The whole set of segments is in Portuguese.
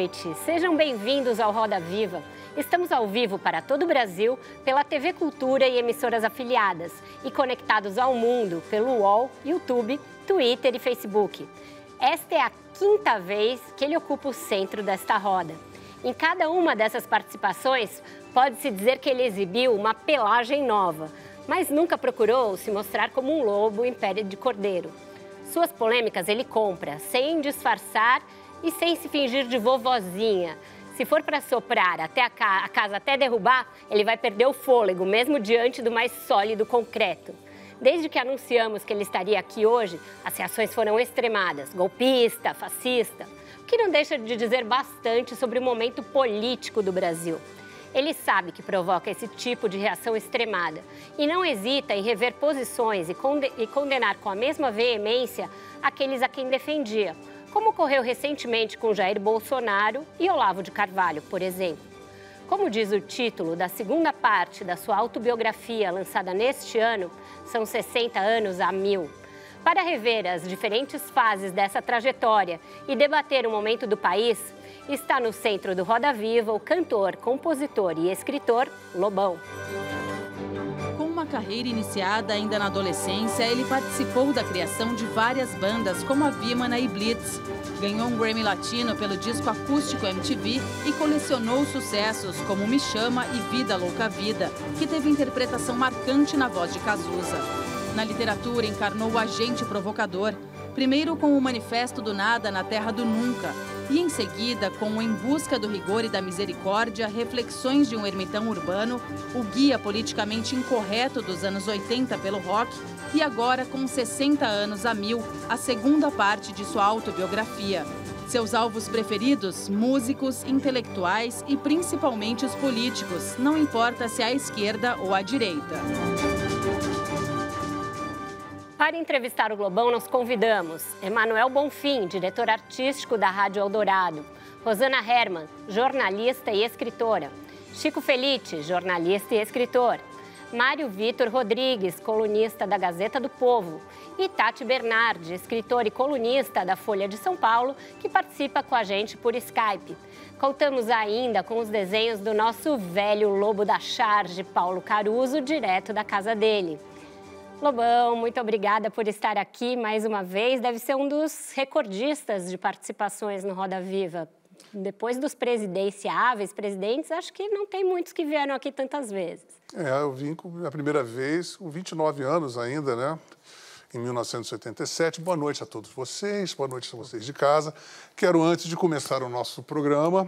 noite. Sejam bem-vindos ao Roda Viva. Estamos ao vivo para todo o Brasil pela TV Cultura e emissoras afiliadas e conectados ao mundo pelo UOL, YouTube, Twitter e Facebook. Esta é a quinta vez que ele ocupa o centro desta roda. Em cada uma dessas participações, pode-se dizer que ele exibiu uma pelagem nova, mas nunca procurou se mostrar como um lobo em pele de cordeiro. Suas polêmicas ele compra, sem disfarçar e sem se fingir de vovozinha. Se for para soprar até a, ca a casa até derrubar, ele vai perder o fôlego, mesmo diante do mais sólido concreto. Desde que anunciamos que ele estaria aqui hoje, as reações foram extremadas: golpista, fascista, o que não deixa de dizer bastante sobre o momento político do Brasil. Ele sabe que provoca esse tipo de reação extremada e não hesita em rever posições e, conde e condenar com a mesma veemência aqueles a quem defendia como ocorreu recentemente com Jair Bolsonaro e Olavo de Carvalho, por exemplo. Como diz o título da segunda parte da sua autobiografia lançada neste ano, são 60 anos a mil. Para rever as diferentes fases dessa trajetória e debater o momento do país, está no centro do Roda Viva o cantor, compositor e escritor Lobão carreira iniciada ainda na adolescência, ele participou da criação de várias bandas, como a Vimana e Blitz. Ganhou um Grammy Latino pelo disco acústico MTV e colecionou sucessos como Me Chama e Vida Louca Vida, que teve interpretação marcante na voz de Cazuza. Na literatura, encarnou o agente provocador, primeiro com o Manifesto do Nada na Terra do Nunca, e em seguida com o Em Busca do Rigor e da Misericórdia, Reflexões de um Ermitão Urbano, o guia politicamente incorreto dos anos 80 pelo rock, e agora com 60 anos a mil, a segunda parte de sua autobiografia. Seus alvos preferidos: músicos, intelectuais e principalmente os políticos, não importa se à esquerda ou à direita. Para entrevistar o Globão, nós convidamos Emanuel Bonfim, diretor artístico da Rádio Eldorado, Rosana Herman, jornalista e escritora, Chico Felite, jornalista e escritor, Mário Vitor Rodrigues, colunista da Gazeta do Povo, e Tati Bernardi, escritor e colunista da Folha de São Paulo, que participa com a gente por Skype. Contamos ainda com os desenhos do nosso velho lobo da charge, Paulo Caruso, direto da casa dele. Lobão, muito obrigada por estar aqui mais uma vez. Deve ser um dos recordistas de participações no Roda Viva. Depois dos presidenciáveis, presidentes, acho que não tem muitos que vieram aqui tantas vezes. É, eu vim a primeira vez com 29 anos ainda, né? Em 1987. Boa noite a todos vocês, boa noite a vocês de casa. Quero, antes de começar o nosso programa,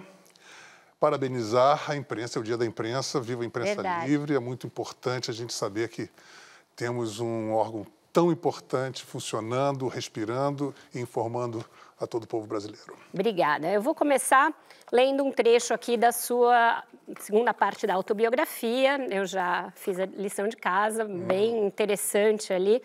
parabenizar a imprensa, é o Dia da Imprensa, viva a imprensa Verdade. livre. É muito importante a gente saber que temos um órgão tão importante funcionando, respirando e informando a todo o povo brasileiro. Obrigada. Eu vou começar lendo um trecho aqui da sua segunda parte da autobiografia. Eu já fiz a lição de casa, hum. bem interessante ali.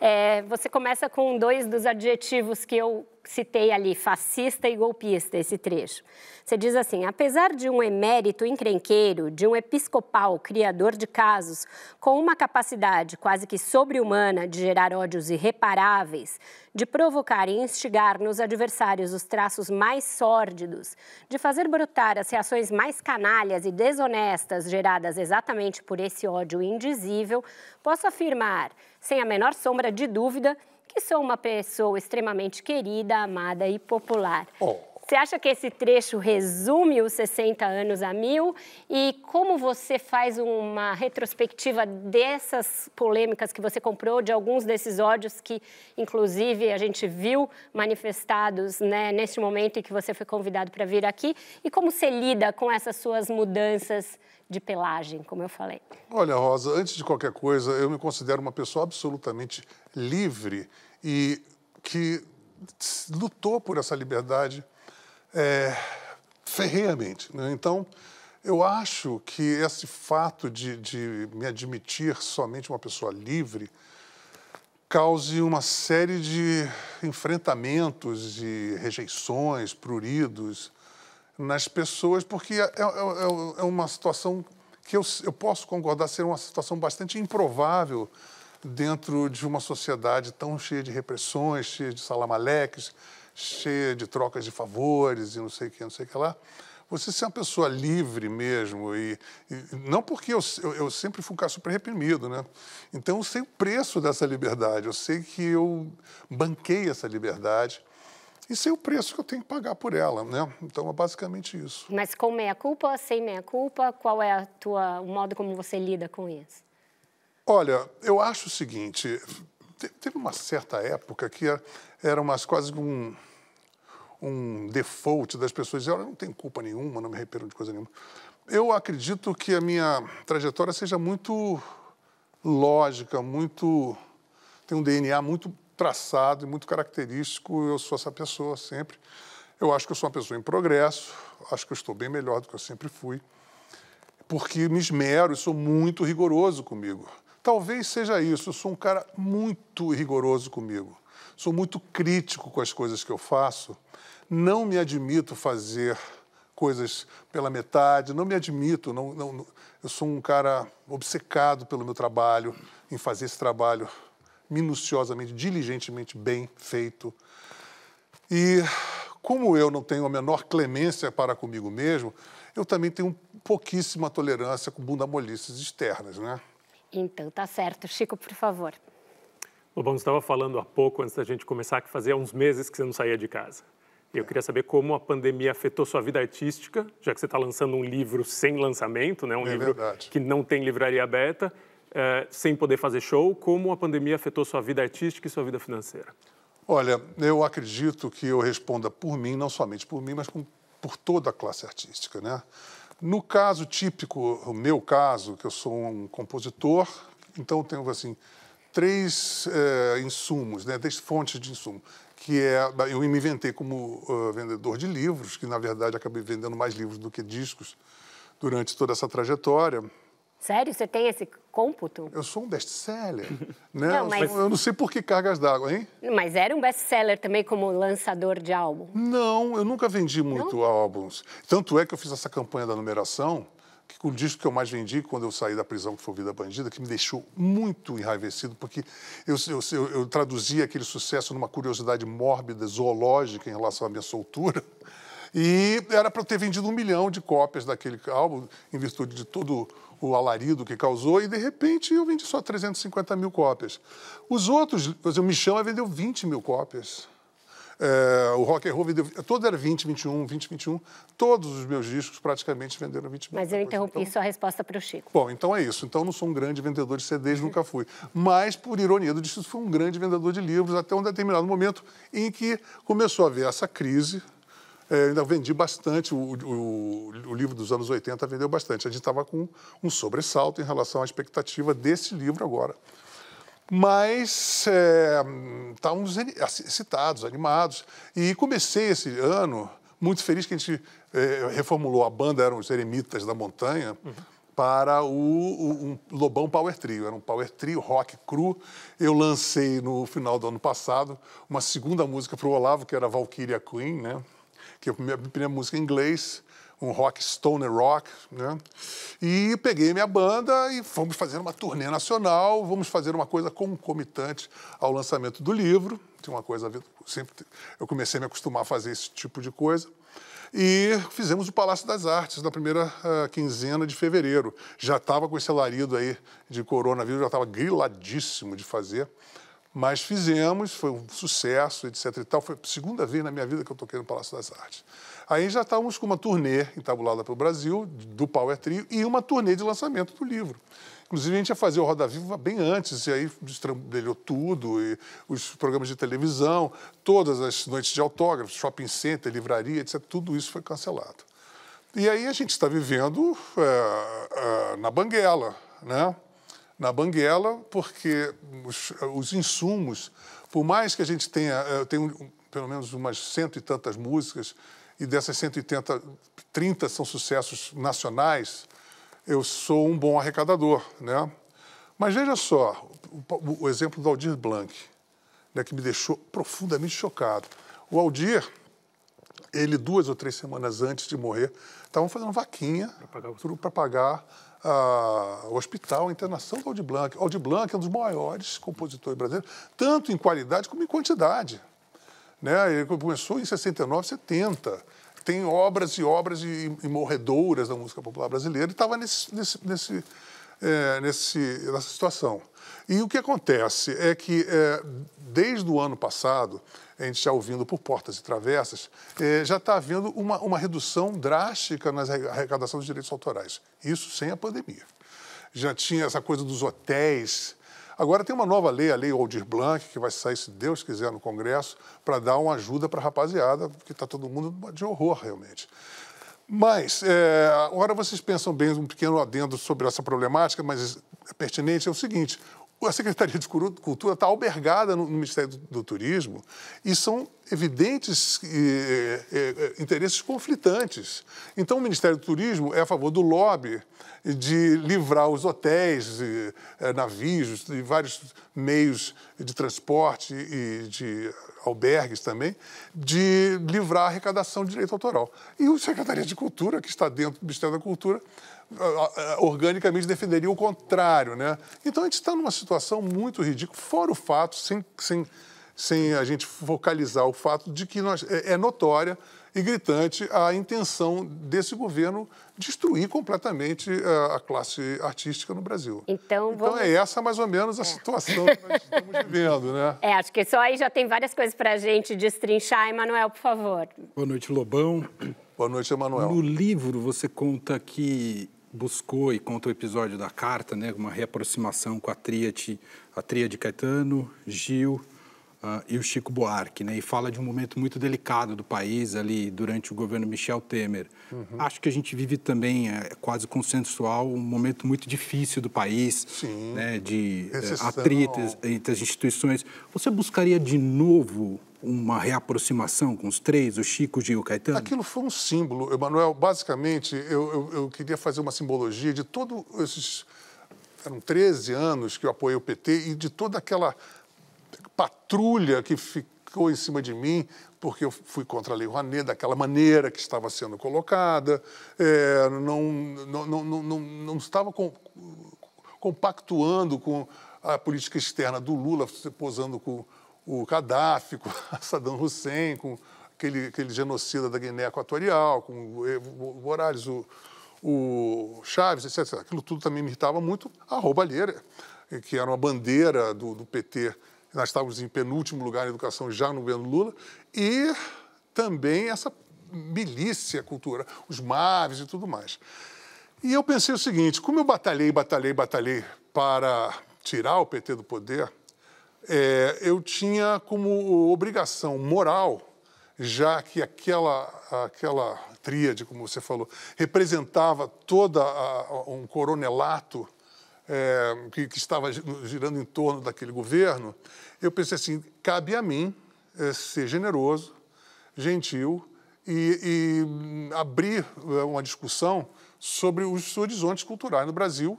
É, você começa com dois dos adjetivos que eu citei ali, fascista e golpista, esse trecho. Você diz assim: apesar de um emérito encrenqueiro, de um episcopal criador de casos, com uma capacidade quase que sobre-humana de gerar ódios irreparáveis, de provocar e instigar nos adversários os traços mais sórdidos, de fazer brotar as reações mais canalhas e desonestas geradas exatamente por esse ódio indizível, posso afirmar, sem a menor sombra de dúvida, que sou uma pessoa extremamente querida, amada e popular. Oh. Você acha que esse trecho resume os 60 anos a mil? E como você faz uma retrospectiva dessas polêmicas que você comprou, de alguns desses ódios que, inclusive, a gente viu manifestados né, neste momento em que você foi convidado para vir aqui? E como você lida com essas suas mudanças de pelagem, como eu falei? Olha, Rosa, antes de qualquer coisa, eu me considero uma pessoa absolutamente livre e que lutou por essa liberdade é, Né? Então, eu acho que esse fato de, de me admitir somente uma pessoa livre cause uma série de enfrentamentos e rejeições, pruridos nas pessoas, porque é, é, é, é uma situação que eu, eu, posso concordar ser uma situação bastante improvável dentro de uma sociedade tão cheia de repressões, cheia de salamaleques, cheia de trocas de favores e não sei o que, não sei o que lá. Você ser uma pessoa livre mesmo, e, e não porque eu, eu, eu, sempre fui um cara super reprimido, né? Então eu sei o preço dessa liberdade, eu sei que eu banquei essa liberdade e sei o preço que eu tenho que pagar por ela, né? Então é basicamente isso. Mas com meia-culpa, sem meia-culpa, qual é a tua, o modo como você lida com isso? Olha, eu acho o seguinte, teve uma certa época que é, era, umas, quase um, um default das pessoas eu não tem culpa nenhuma, não me arrependo de coisa nenhuma. Eu acredito que a minha trajetória seja muito lógica, muito tem um DNA muito traçado e muito característico. Eu sou essa pessoa sempre. Eu acho que eu sou uma pessoa em progresso. Acho que eu estou bem melhor do que eu sempre fui, porque me esmero e sou muito rigoroso comigo. Talvez seja isso. Eu sou um cara muito rigoroso comigo. Sou muito crítico com as coisas que eu faço. Não me admito fazer coisas pela metade, não me admito, não, não, eu sou um cara obcecado pelo meu trabalho, em fazer esse trabalho minuciosamente, diligentemente bem feito. E como eu não tenho a menor clemência para comigo mesmo, eu também tenho pouquíssima tolerância com bunda molices externas, né? Então, tá certo. Chico, por favor. Lobão, você estava falando há pouco, antes da gente começar, que fazia uns meses que você não saía de casa. E eu queria saber como a pandemia afetou sua vida artística, já que você está lançando um livro sem lançamento, né? um é livro verdade. que não tem livraria aberta, eh, sem poder fazer show. Como a pandemia afetou sua vida artística e sua vida financeira? Olha, eu acredito que eu responda por mim, não somente por mim, mas por toda a classe artística. Né? No caso típico, o meu caso, que eu sou um compositor, então tenho assim três é, insumos, né, três fontes de insumo, que é eu me inventei como uh, vendedor de livros, que na verdade acabei vendendo mais livros do que discos durante toda essa trajetória. Sério? Você tem esse cômputo? Eu sou um best-seller, né? Não, mas... eu, não sei por que cargas d'água, hein? Mas era um best-seller também como lançador de álbum? Não, eu nunca vendi muito não? álbuns. Tanto é que eu fiz essa campanha da numeração, que o disco que eu mais vendi quando eu saí da prisão, que foi Vida Bandida, que me deixou muito enraivecido, porque eu, eu, eu traduzia aquele sucesso numa curiosidade mórbida, zoológica em relação à minha soltura. E era para ter vendido um milhão de cópias daquele álbum, em virtude de todo o alarido que causou, e de repente eu vendi só 350 mil cópias. Os outros, por exemplo, o Michão vendeu 20 mil cópias. É, o Rock and Roll vendeu. Todo era 20, 21, 20, 21. Todos os meus discos praticamente venderam 20 mil. Mas eu então interrompi então, sua resposta para o Chico. Bom, então é isso. Então eu não sou um grande vendedor de CDs, nunca fui. Mas, por ironia do destino, fui um grande vendedor de livros até um determinado momento em que começou a haver essa crise é, ainda vendi bastante, o, o, o, livro dos anos 80 vendeu bastante. A gente estava com um sobressalto em relação à expectativa desse livro agora. Mas é, estávamos é, excitados, animados. E comecei esse ano muito feliz que a gente é, reformulou a banda, eram os Eremitas da Montanha, uhum. para o, o um Lobão Power Trio. Era um Power Trio rock cru. Eu lancei no final do ano passado uma segunda música para o Olavo, que era Valkyria Queen, né? que é a minha primeira música em inglês, um rock, stoner rock, né? E peguei minha banda e fomos fazer uma turnê nacional, vamos fazer uma coisa concomitante ao lançamento do livro, tinha é uma coisa sempre eu comecei a me acostumar a fazer esse tipo de coisa. E fizemos o Palácio das Artes na primeira uh, quinzena de fevereiro. Já estava com esse alarido aí de coronavírus, já estava griladíssimo de fazer. Mas fizemos, foi um sucesso, etc. E tal. Foi a segunda vez na minha vida que eu toquei no Palácio das Artes. Aí já estávamos com uma turnê entabulada o Brasil, do Power Trio, e uma turnê de lançamento do livro. Inclusive, a gente ia fazer o Roda Viva bem antes, e aí destrambelhou tudo, e os programas de televisão, todas as noites de autógrafos, shopping center, livraria, etc. Tudo isso foi cancelado. E aí a gente está vivendo é, é, na banguela, né? na Banguela, porque os, os insumos, por mais que a gente tenha, eh, eu tenho pelo menos umas cento e tantas músicas, e dessas 180, 30 são sucessos nacionais, eu sou um bom arrecadador, né? Mas veja só, o, o exemplo do Aldir Blanc, né, que me deixou profundamente chocado. O Aldir, ele duas ou três semanas antes de morrer, estavam fazendo vaquinha para pagar, ah, o hospital, a internação do Aldi Blanc. Aldi é um dos maiores compositores brasileiros, tanto em qualidade como em quantidade. Né? Ele começou em 69, 70. Tem obras e obras e, e morredouras da música popular brasileira e estava nesse, nesse, nesse, é, nesse, nessa situação. E o que acontece é que, é, desde o ano passado, a gente já ouvindo por portas e travessas, é, já está havendo uma, uma redução drástica na arrecadação dos direitos autorais. Isso sem a pandemia. Já tinha essa coisa dos hotéis. Agora tem uma nova lei, a Lei Aldir Blanc, que vai sair, se Deus quiser, no Congresso, para dar uma ajuda para a rapaziada, porque está todo mundo de horror, realmente. Mas, é, agora vocês pensam bem um pequeno adendo sobre essa problemática, mas é pertinente, é o seguinte: a Secretaria de Cultura está albergada no, Ministério do, do Turismo e são evidentes interesses conflitantes. Então, o Ministério do Turismo é a favor do lobby de livrar os hotéis, eh, navios e vários meios de transporte e de albergues também, de livrar a arrecadação de direito autoral. E a Secretaria de Cultura, que está dentro do Ministério da Cultura, organicamente defenderia o contrário. Né? Então a gente está numa situação muito ridícula, fora o fato, sem, sem, sem a gente focalizar o fato de que nós, é, é notória e gritante a intenção desse governo destruir completamente eh, a, classe artística no Brasil. Então, então vamos... então é essa mais ou menos a é. situação que nós estamos vivendo, né? É, acho que só aí já tem várias coisas para a gente destrinchar. Emanuel, por favor. Boa noite, Lobão. Boa noite, Emanuel. No livro você conta que buscou e conta o episódio da carta, né, uma reaproximação com a tríade, a tríade Caetano, Gil Uh, e o Chico Buarque, né? E fala de um momento muito delicado do país ali durante o governo Michel Temer. Uhum. Acho que a gente vive também, é, quase consensual, um momento muito difícil do país, Sim. né? De é, Recessão. atritos entre as instituições. Você buscaria de novo uma reaproximação com os três, o Chico, o Gil, o Caetano? Aquilo foi um símbolo, Emanuel. Basicamente, eu, eu, eu queria fazer uma simbologia de todos esses... Eram 13 anos que eu apoiei o PT e de toda aquela patrulha que ficou em cima de mim porque eu fui contra a Lei Rouanet daquela maneira que estava sendo colocada, é, não, não, não, não, não estava com, compactuando com a política externa do Lula, posando com o Gaddafi, com Saddam Hussein, com aquele, aquele genocida da Guiné Equatorial, com o Evo Morales, o, o Chaves, etc, etc. Aquilo tudo também me irritava muito a roubalheira, que era uma bandeira do, do PT nós estávamos em penúltimo lugar em educação já no governo Lula. E também essa milícia cultura, os MAVs e tudo mais. E eu pensei o seguinte: como eu batalhei, batalhei, batalhei para tirar o PT do poder, é, eu tinha como obrigação moral, já que aquela, aquela tríade, como você falou, representava toda um coronelato é, que, que, estava girando em torno daquele governo, eu pensei assim: cabe a mim é, ser generoso, gentil e, e hum, abrir é, uma discussão sobre os horizontes culturais no Brasil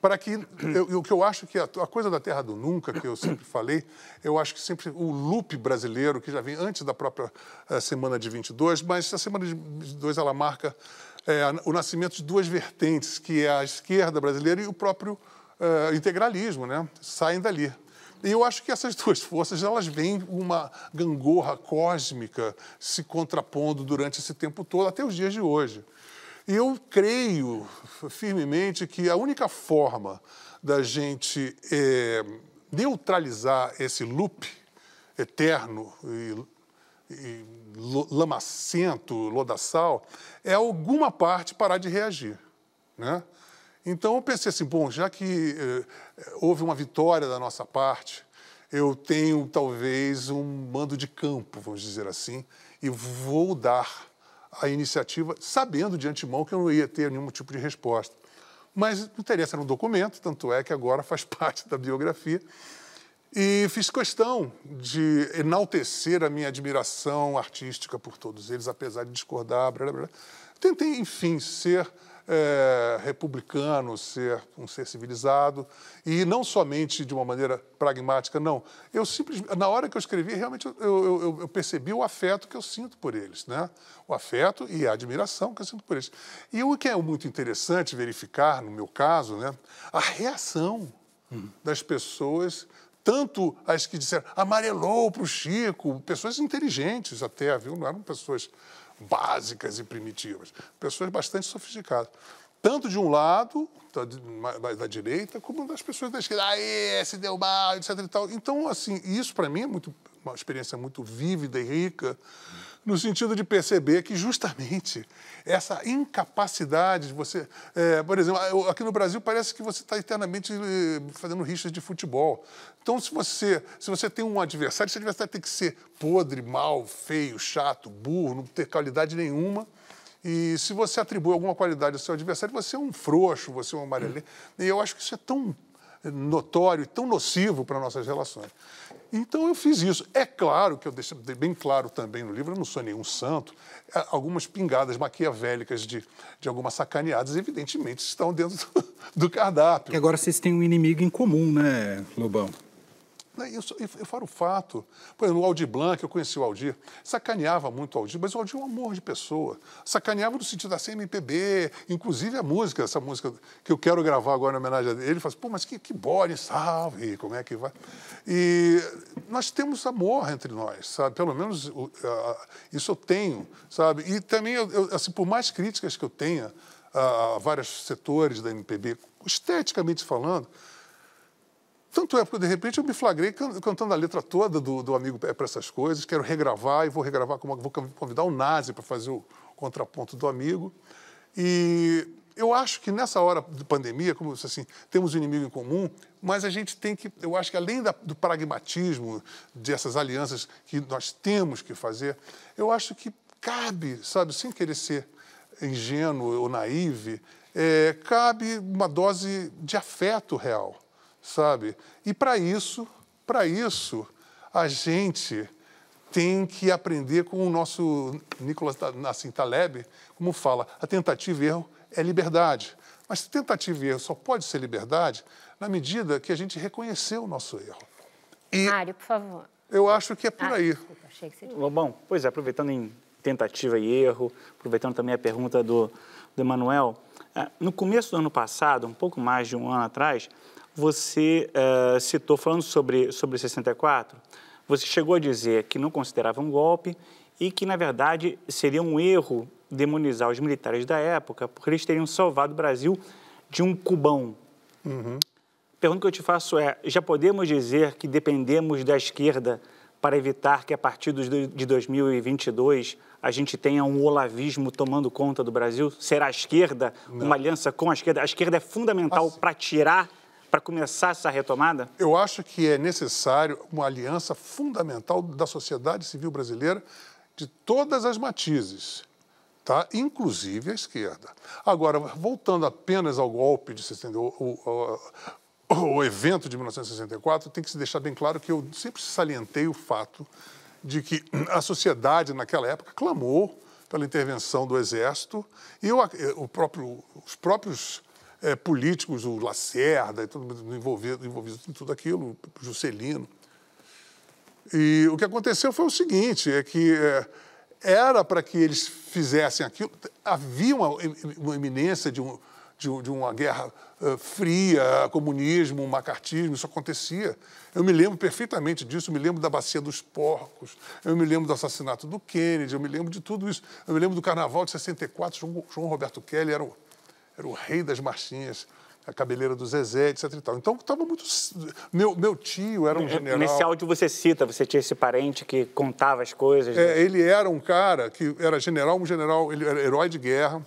para que o que eu acho que a, a, coisa da terra do nunca que eu sempre falei eu acho que sempre o loop brasileiro que já vem antes da própria é, semana de 22 mas a semana de 22 ela marca é, o nascimento de duas vertentes, que é a esquerda brasileira e o próprio é, integralismo, né? saem dali. E eu acho que essas duas forças elas vêm uma gangorra cósmica se contrapondo durante esse tempo todo, até os dias de hoje. E eu creio firmemente que a única forma da gente é, neutralizar esse loop eterno e lamacento, lodaçal, é alguma parte parar de reagir. Né? Então eu pensei assim, bom, já que eh, houve uma vitória da nossa parte, eu tenho talvez um mando de campo, vamos dizer assim, e vou dar a iniciativa, sabendo de antemão que eu não ia ter nenhum tipo de resposta. Mas não interessa, era um documento, tanto é que agora faz parte da biografia. E fiz questão de enaltecer a minha admiração artística por todos eles, apesar de discordar. Blá, blá. Tentei, enfim, ser é, republicano, ser um ser civilizado, e não somente de uma maneira pragmática, não. Eu simplesmente, na hora que eu escrevi, realmente eu, eu, eu percebi o afeto que eu sinto por eles, né? O afeto e a admiração que eu sinto por eles. E o que é muito interessante verificar, no meu caso, né? A reação hum. das pessoas tanto as que disseram amarelou para o Chico, pessoas inteligentes até, viu? Não eram pessoas básicas e primitivas, pessoas bastante sofisticadas tanto de um lado, da, da, da, direita, como das pessoas da esquerda. Aê, se deu mal, etc. E tal. Então, assim, isso para mim é muito, uma experiência muito vívida e rica, no sentido de perceber que justamente essa incapacidade de você. É, por exemplo, aqui no Brasil parece que você está eternamente eh, fazendo rixas de futebol. Então, se você, se você tem um adversário, esse adversário tem que ser podre, mal, feio, chato, burro, não ter qualidade nenhuma. E se você atribui alguma qualidade ao seu adversário, você é um frouxo, você é um amarelo. E eu acho que isso é tão notório e tão nocivo para nossas relações. Então eu fiz isso. É claro que eu deixei bem claro também no livro, eu não sou nenhum santo, algumas pingadas maquiavélicas de, de algumas sacaneadas, evidentemente, estão dentro do, do cardápio. E agora vocês têm um inimigo em comum, né, Lobão? Né, eu, eu, eu falo o fato. Por exemplo, o Aldir Blanc, eu conheci o Aldir, sacaneava muito o Aldir, mas o Aldir é um amor de pessoa. Sacaneava no sentido da CMPB, inclusive a música, essa música que eu quero gravar agora em homenagem a ele. Ele fala assim, pô, mas que, que bode, salve, como é que vai? E nós temos amor entre nós, sabe? Pelo menos uh, isso eu tenho, sabe? E também, eu, eu, assim, por mais críticas que eu tenha a vários setores da MPB, esteticamente falando, tanto é, porque de repente eu me flagrei cantando a letra toda do, do Amigo é para Essas Coisas, quero regravar e vou regravar, com uma, vou convidar o Nazi para fazer o contraponto do Amigo. E eu acho que nessa hora de pandemia, como assim, temos um inimigo em comum, mas a gente tem que, eu acho que além da, do pragmatismo dessas alianças que nós temos que fazer, eu acho que cabe, sabe, sem querer ser ingênuo ou naive, é, cabe uma dose de afeto real sabe? E para isso, para isso, a gente tem que aprender com o nosso Nicolas Nassim Taleb, como fala, a tentativa e erro é liberdade. Mas tentativa e erro só pode ser liberdade na medida que a gente reconheceu o nosso erro. E Mário, por favor. Eu acho que é por ah, aí. Desculpa, achei que você... Lobão, pois é, aproveitando em tentativa e erro, aproveitando também a pergunta do, do Emanuel, é, no começo do ano passado, um pouco mais de um ano atrás, você uh, citou, falando sobre, sobre 64, você chegou a dizer que não considerava um golpe e que, na verdade, seria um erro demonizar os militares da época, porque eles teriam salvado o Brasil de um cubão. Uhum. A pergunta que eu te faço é: já podemos dizer que dependemos da esquerda para evitar que, a partir de 2022, a gente tenha um olavismo tomando conta do Brasil? Será a esquerda, não. uma aliança com a esquerda? A esquerda é fundamental para tirar para começar essa retomada? Eu acho que é necessário uma aliança fundamental da sociedade civil brasileira de todas as matizes, tá? inclusive a esquerda. Agora, voltando apenas ao golpe de 60, o, o, o evento de 1964, tem que se deixar bem claro que eu sempre salientei o fato de que a sociedade naquela época clamou pela intervenção do exército e o próprio, os próprios é, políticos, o Lacerda, e todo envolvido, envolvido em tudo aquilo, o Juscelino. E o que aconteceu foi o seguinte, é que é, era para que eles fizessem aquilo, havia uma, uma iminência de, um, de, de uma guerra fria, comunismo, macartismo, isso acontecia. Eu me lembro perfeitamente disso, eu me lembro da Bacia dos Porcos, eu me lembro do assassinato do Kennedy, eu me lembro de tudo isso. Eu me lembro do Carnaval de 64, João, João Roberto Kelly era o era o rei das marchinhas, a cabeleira do Zezé, etc. E tal. Então estava muito. Meu, meu tio era um general. Nesse áudio você cita, você tinha esse parente que contava as coisas. É, né? Ele era um cara que era general, um general, ele era herói de guerra,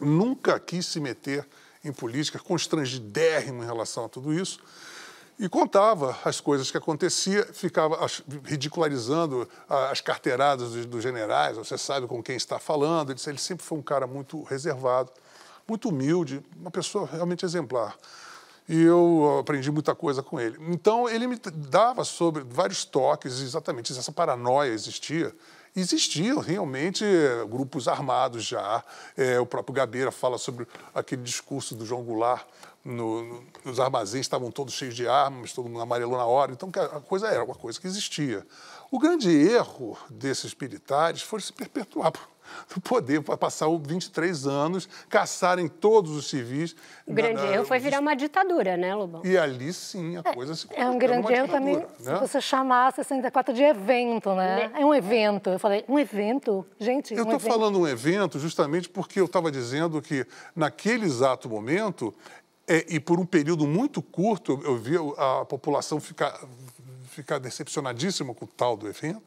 nunca quis se meter em política, constrangidérrimo em relação a tudo isso. E contava as coisas que acontecia, ficava ridicularizando as carteiradas dos generais, você sabe com quem está falando. Ele sempre foi um cara muito reservado muito humilde, uma pessoa realmente exemplar. E eu uh, aprendi muita coisa com ele. Então, ele me dava sobre vários toques, exatamente, essa paranoia existia. Existiam realmente eh, grupos armados já. É, o próprio Gabeira fala sobre aquele discurso do João Goulart no, no, os armazéns estavam todos cheios de armas, todo mundo amarelou na hora. Então, a coisa era uma coisa que existia. O grande erro desses militares foi se perpetuar do poder passar 23 anos, caçarem todos os civis. O grande erro foi virar uma ditadura, né, Lobão? E ali sim a é, coisa é, se É um grande erro também né? se você chamar 64 de evento, né? né? É um evento. Eu falei, um evento? Gente, Eu um estou falando um evento justamente porque eu estava dizendo que naquele exato momento. É, e por um período muito curto, eu vi a população ficar, ficar decepcionadíssima com o tal do evento,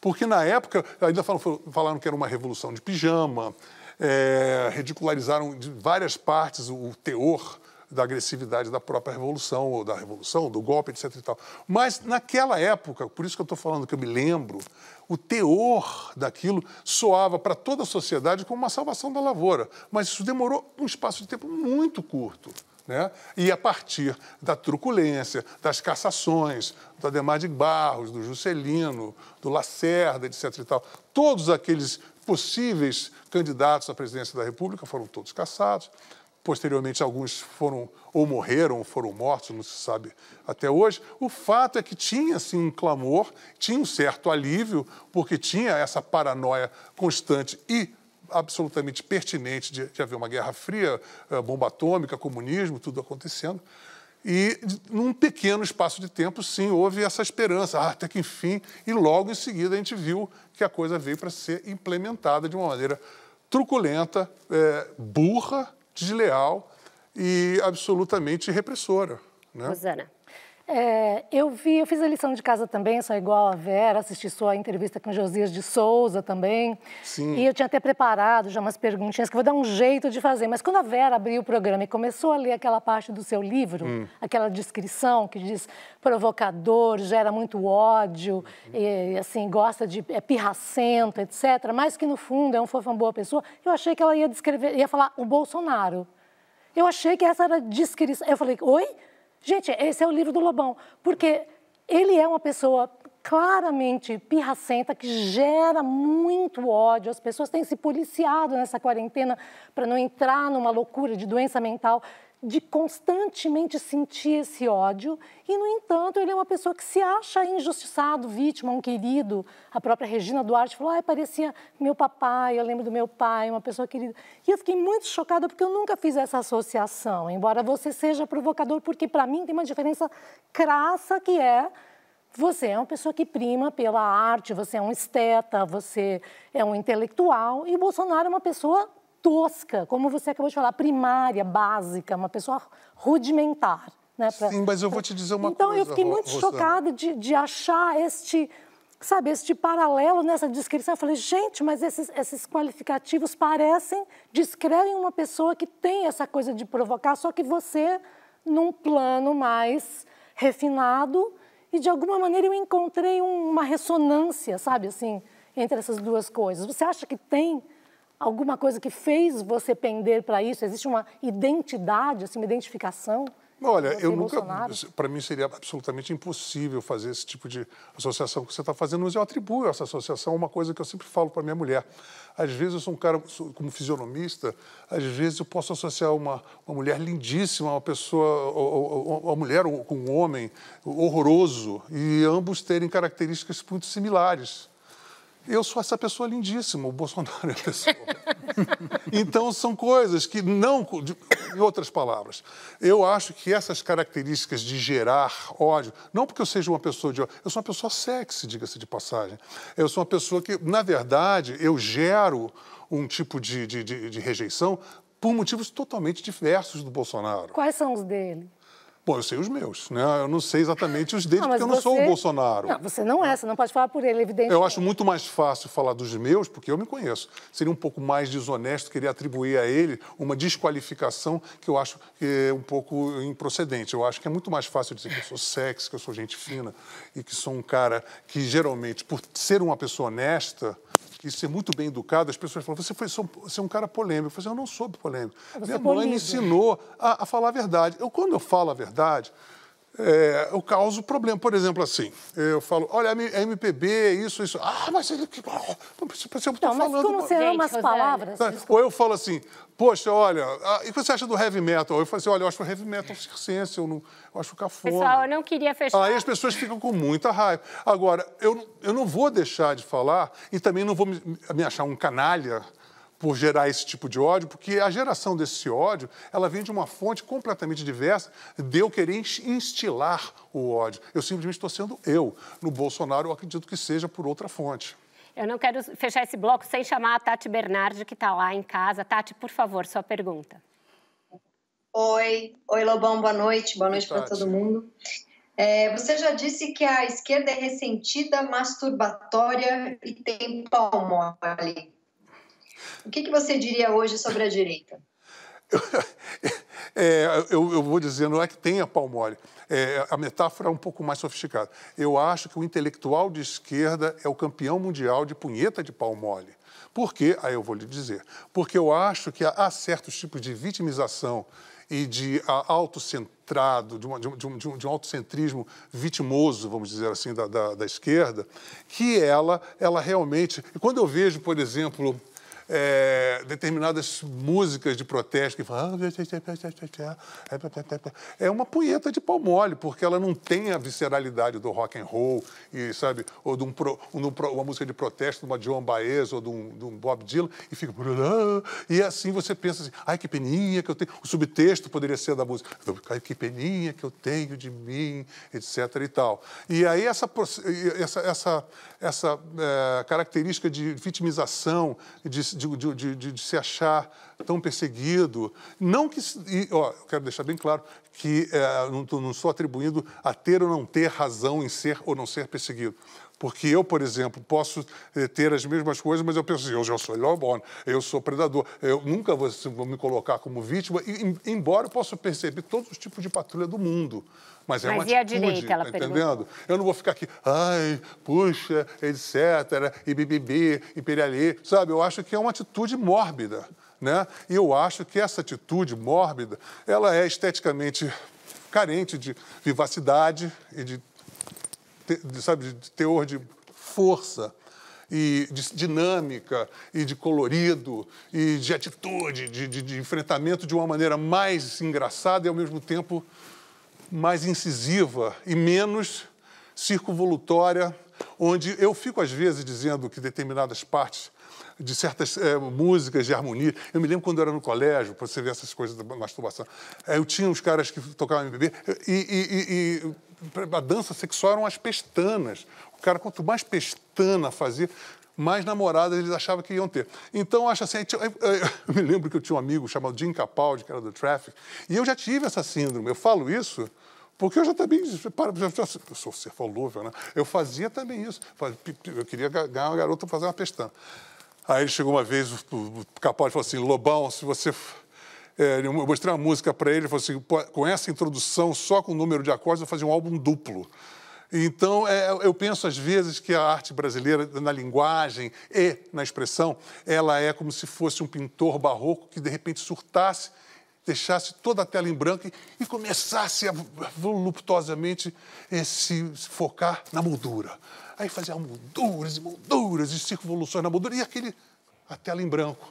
porque na época, ainda falaram, falaram que era uma revolução de pijama, é, ridicularizaram de várias partes o teor da agressividade da própria revolução, ou da revolução, do golpe, etc. E tal. Mas naquela época, por isso que eu estou falando que eu me lembro, o teor daquilo soava para toda a sociedade como uma salvação da lavoura. Mas isso demorou um espaço de tempo muito curto. Né? E a partir da truculência, das cassações, do Ademar de Barros, do Juscelino, do Lacerda, etc. E tal, todos aqueles possíveis candidatos à presidência da República foram todos cassados. Posteriormente, alguns foram ou morreram ou foram mortos, não se sabe até hoje. O fato é que tinha assim, um clamor, tinha um certo alívio, porque tinha essa paranoia constante e absolutamente pertinente de, de haver uma guerra fria, eh, bomba atômica, comunismo, tudo acontecendo. E num pequeno espaço de tempo, sim, houve essa esperança, ah, até que enfim, e logo em seguida a gente viu que a coisa veio para ser implementada de uma maneira truculenta, é, burra, desleal e absolutamente repressora. Né? Rosana. É, eu vi, eu fiz a lição de casa também, sou igual a Vera, assisti sua entrevista com Josias de Souza também. Sim. E eu tinha até preparado já umas perguntinhas que vou dar um jeito de fazer. Mas quando a Vera abriu o programa e começou a ler aquela parte do seu livro, hum. aquela descrição que diz provocador, gera muito ódio, hum. e, assim, gosta de. é pirracento, etc. Mas que no fundo é um uma boa pessoa, eu achei que ela ia descrever, ia falar o Bolsonaro. Eu achei que essa era a descrição. Eu falei, oi? Gente, esse é o livro do Lobão, porque ele é uma pessoa claramente pirracenta, que gera muito ódio. As pessoas têm se policiado nessa quarentena para não entrar numa loucura de doença mental de constantemente sentir esse ódio e, no entanto, ele é uma pessoa que se acha injustiçado, vítima, um querido. A própria Regina Duarte falou, ah, parecia meu papai, eu lembro do meu pai, uma pessoa querida. E eu fiquei muito chocada porque eu nunca fiz essa associação, embora você seja provocador, porque para mim tem uma diferença crassa que é você é uma pessoa que prima pela arte, você é um esteta, você é um intelectual, e o Bolsonaro é uma pessoa tosca, como você acabou de falar, primária, básica, uma pessoa rudimentar. Né, pra... Sim, mas eu vou te dizer uma então, coisa. Então, eu fiquei muito Rosana. chocada de, de achar este, sabe, este paralelo nessa descrição. Eu falei, gente, mas esses, esses qualificativos parecem, descrevem uma pessoa que tem essa coisa de provocar, só que você, num plano mais refinado, e de alguma maneira eu encontrei uma ressonância, sabe, assim, entre essas duas coisas. Você acha que tem alguma coisa que fez você pender para isso? Existe uma identidade, assim, uma identificação? Olha, eu nunca. Para mim seria absolutamente impossível fazer esse tipo de associação que você está fazendo, mas eu atribuo essa associação a uma coisa que eu sempre falo para minha mulher. Às vezes eu sou um cara, como fisionomista, às vezes eu posso associar uma, uma mulher lindíssima, uma pessoa, uma mulher com um homem horroroso, e ambos terem características muito similares. Eu sou essa pessoa lindíssima, o Bolsonaro é a pessoa. então, são coisas que não. Em outras palavras, eu acho que essas características de gerar ódio, não porque eu seja uma pessoa de ódio, eu sou uma pessoa sexy, diga-se de passagem. Eu sou uma pessoa que, na verdade, eu gero um tipo de, de, de, de rejeição por motivos totalmente diversos do Bolsonaro. Quais são os dele? Bom, eu sei os meus, né? Eu não sei exatamente os deles, não, ah, porque eu não você... sou o Bolsonaro. Não, você não é, você não pode falar por ele, evidentemente. Eu acho muito mais fácil falar dos meus, porque eu me conheço. Seria um pouco mais desonesto querer atribuir a ele uma desqualificação que eu acho que é um pouco improcedente. Eu acho que é muito mais fácil dizer que eu sou sexy, que eu sou gente fina e que sou um cara que geralmente, por ser uma pessoa honesta, e ser muito bem educado, as pessoas falam, você, foi, você é um cara polêmico. Eu falei, assim, eu não sou polêmico. É, você Minha é mãe me ensinou a, a, falar a verdade. Eu, quando eu falo a verdade, é, eu causo problema. Por exemplo, assim, eu falo, olha, a MPB, isso, isso. Ah, mas ele que. Ah, não precisa eu estou falando. Mas como você ama as palavras? Ou eu falo assim, poxa, olha, ah, e o que você acha do heavy metal? Eu falo assim, olha, eu acho o heavy metal circense, eu, não, eu acho cafona. Pessoal, eu não queria fechar. Aí as pessoas ficam com muita raiva. Agora, eu, eu não vou deixar de falar e também não vou me, me achar um canalha por gerar esse tipo de ódio, porque a geração desse ódio, ela vem de uma fonte completamente diversa de eu querer instilar o ódio. Eu simplesmente estou sendo eu. No Bolsonaro, eu acredito que seja por outra fonte. Eu não quero fechar esse bloco sem chamar a Tati Bernardi, que está lá em casa. Tati, por favor, sua pergunta. Oi, oi Lobão, boa noite, boa noite para todo mundo. É, você já disse que a esquerda é ressentida, masturbatória e tem pau mole. O que, que você diria hoje sobre a direita? É, eu, eu, vou dizer, não é que tenha palmole. É, a metáfora é um pouco mais sofisticada. Eu acho que o intelectual de esquerda é o campeão mundial de punheta de palmole. Por quê? Aí eu vou lhe dizer. Porque eu acho que há certos tipos de vitimização e de autocentrado, de, uma, de, um, de, um, de um autocentrismo vitimoso, vamos dizer assim, da, da, da esquerda, que ela, ela realmente... E quando eu vejo, por exemplo, é, determinadas músicas de protesto que falam. Ah, é uma punheta de pau mole, porque ela não tem a visceralidade do rock and roll, e, sabe, ou de um pro, uma música de protesto de uma Joan Baez ou de um, de um Bob Dylan, e fica. Ah", e assim você pensa assim, ai que peninha que eu tenho. O subtexto poderia ser da música, ai que peninha que eu tenho de mim, etc. e tal. E aí essa, essa, essa, essa é, característica de vitimização, de de, de, de, de, se achar tão perseguido. Não que. E, ó, eu quero deixar bem claro que é, não, não sou a ter ou não ter razão em ser ou não ser perseguido. Porque eu, por exemplo, posso eh, ter as mesmas coisas, mas eu penso assim, eu já sou lobão, eu sou predador, eu nunca vou, me colocar como vítima, embora eu possa perceber todos os tipos de patrulha do mundo. Mas é mas uma e atitude, a direita, ela tá entendendo? Eu não vou ficar aqui, ai, puxa, etc., e BBB, e sabe? Eu acho que é uma atitude mórbida, né? E eu acho que essa atitude mórbida, ela é esteticamente carente de vivacidade e de de, sabe, de teor de força e de dinâmica e de colorido e de atitude, de, de, de, enfrentamento de uma maneira mais engraçada e ao mesmo tempo mais incisiva e menos circunvolutória, onde eu fico às vezes dizendo que determinadas partes de certas é, músicas, de harmonia. Eu me lembro quando eu era no colégio, para você ver essas coisas da masturbação. Eh, eu tinha uns caras que tocavam MPB e, e, e, e a dança sexual eram as pestanas. O cara, quanto mais pestana fazia, mais namoradas eles achavam que iam ter. Então, acho assim, eu me lembro que eu tinha um amigo chamado Jim Capaldi, que era do Traffic, e eu já tive essa síndrome. Eu falo isso porque eu já também, eu sou ser volúvel, né? Eu fazia também isso. Eu queria ganhar uma garota para fazer uma pestana. Aí ele chegou uma vez, o Capaldi falou assim, Lobão, se você... É, eu mostrei uma música para ele, ele falou assim, com essa introdução, só com o número de acordes, eu fazer um álbum duplo. Então, é, eu penso às vezes que a arte brasileira, na linguagem e na expressão, ela é como se fosse um pintor barroco que, de repente, surtasse, deixasse toda a tela em branco e, e começasse a, voluptuosamente a eh, se focar na moldura, Aí fazia molduras e molduras e circunvoluções na moldura e aquele a tela em branco.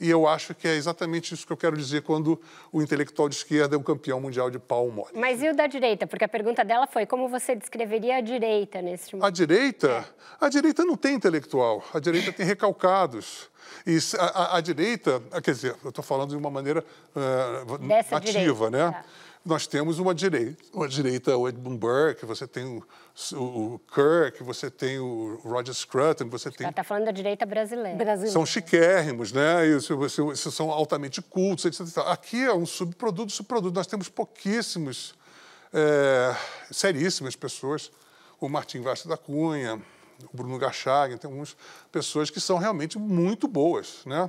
E eu acho que é exatamente isso que eu quero dizer quando o intelectual de esquerda é o campeão mundial de pau mole. Mas e o da direita? Porque a pergunta dela foi como você descreveria a direita nesse momento? A direita? A direita não tem intelectual, a direita tem recalcados. E a, a, a direita, ah, quer dizer, eu estou falando de uma maneira uh, ah, ativa, né? Tá. Nós temos uma direita, uma direita, o Edmund Burke, você tem o o Kirk, você tem o Roger Scruton, você tem... está falando da direita brasileira. brasileira. São chiquérrimos, né? E, são altamente cultos, etc. Aqui é um subproduto, subproduto. Nós temos pouquíssimos, é, seríssimas pessoas. O Martim Vaz da Cunha, o Bruno Gachaga, tem algumas pessoas que são realmente muito boas, né?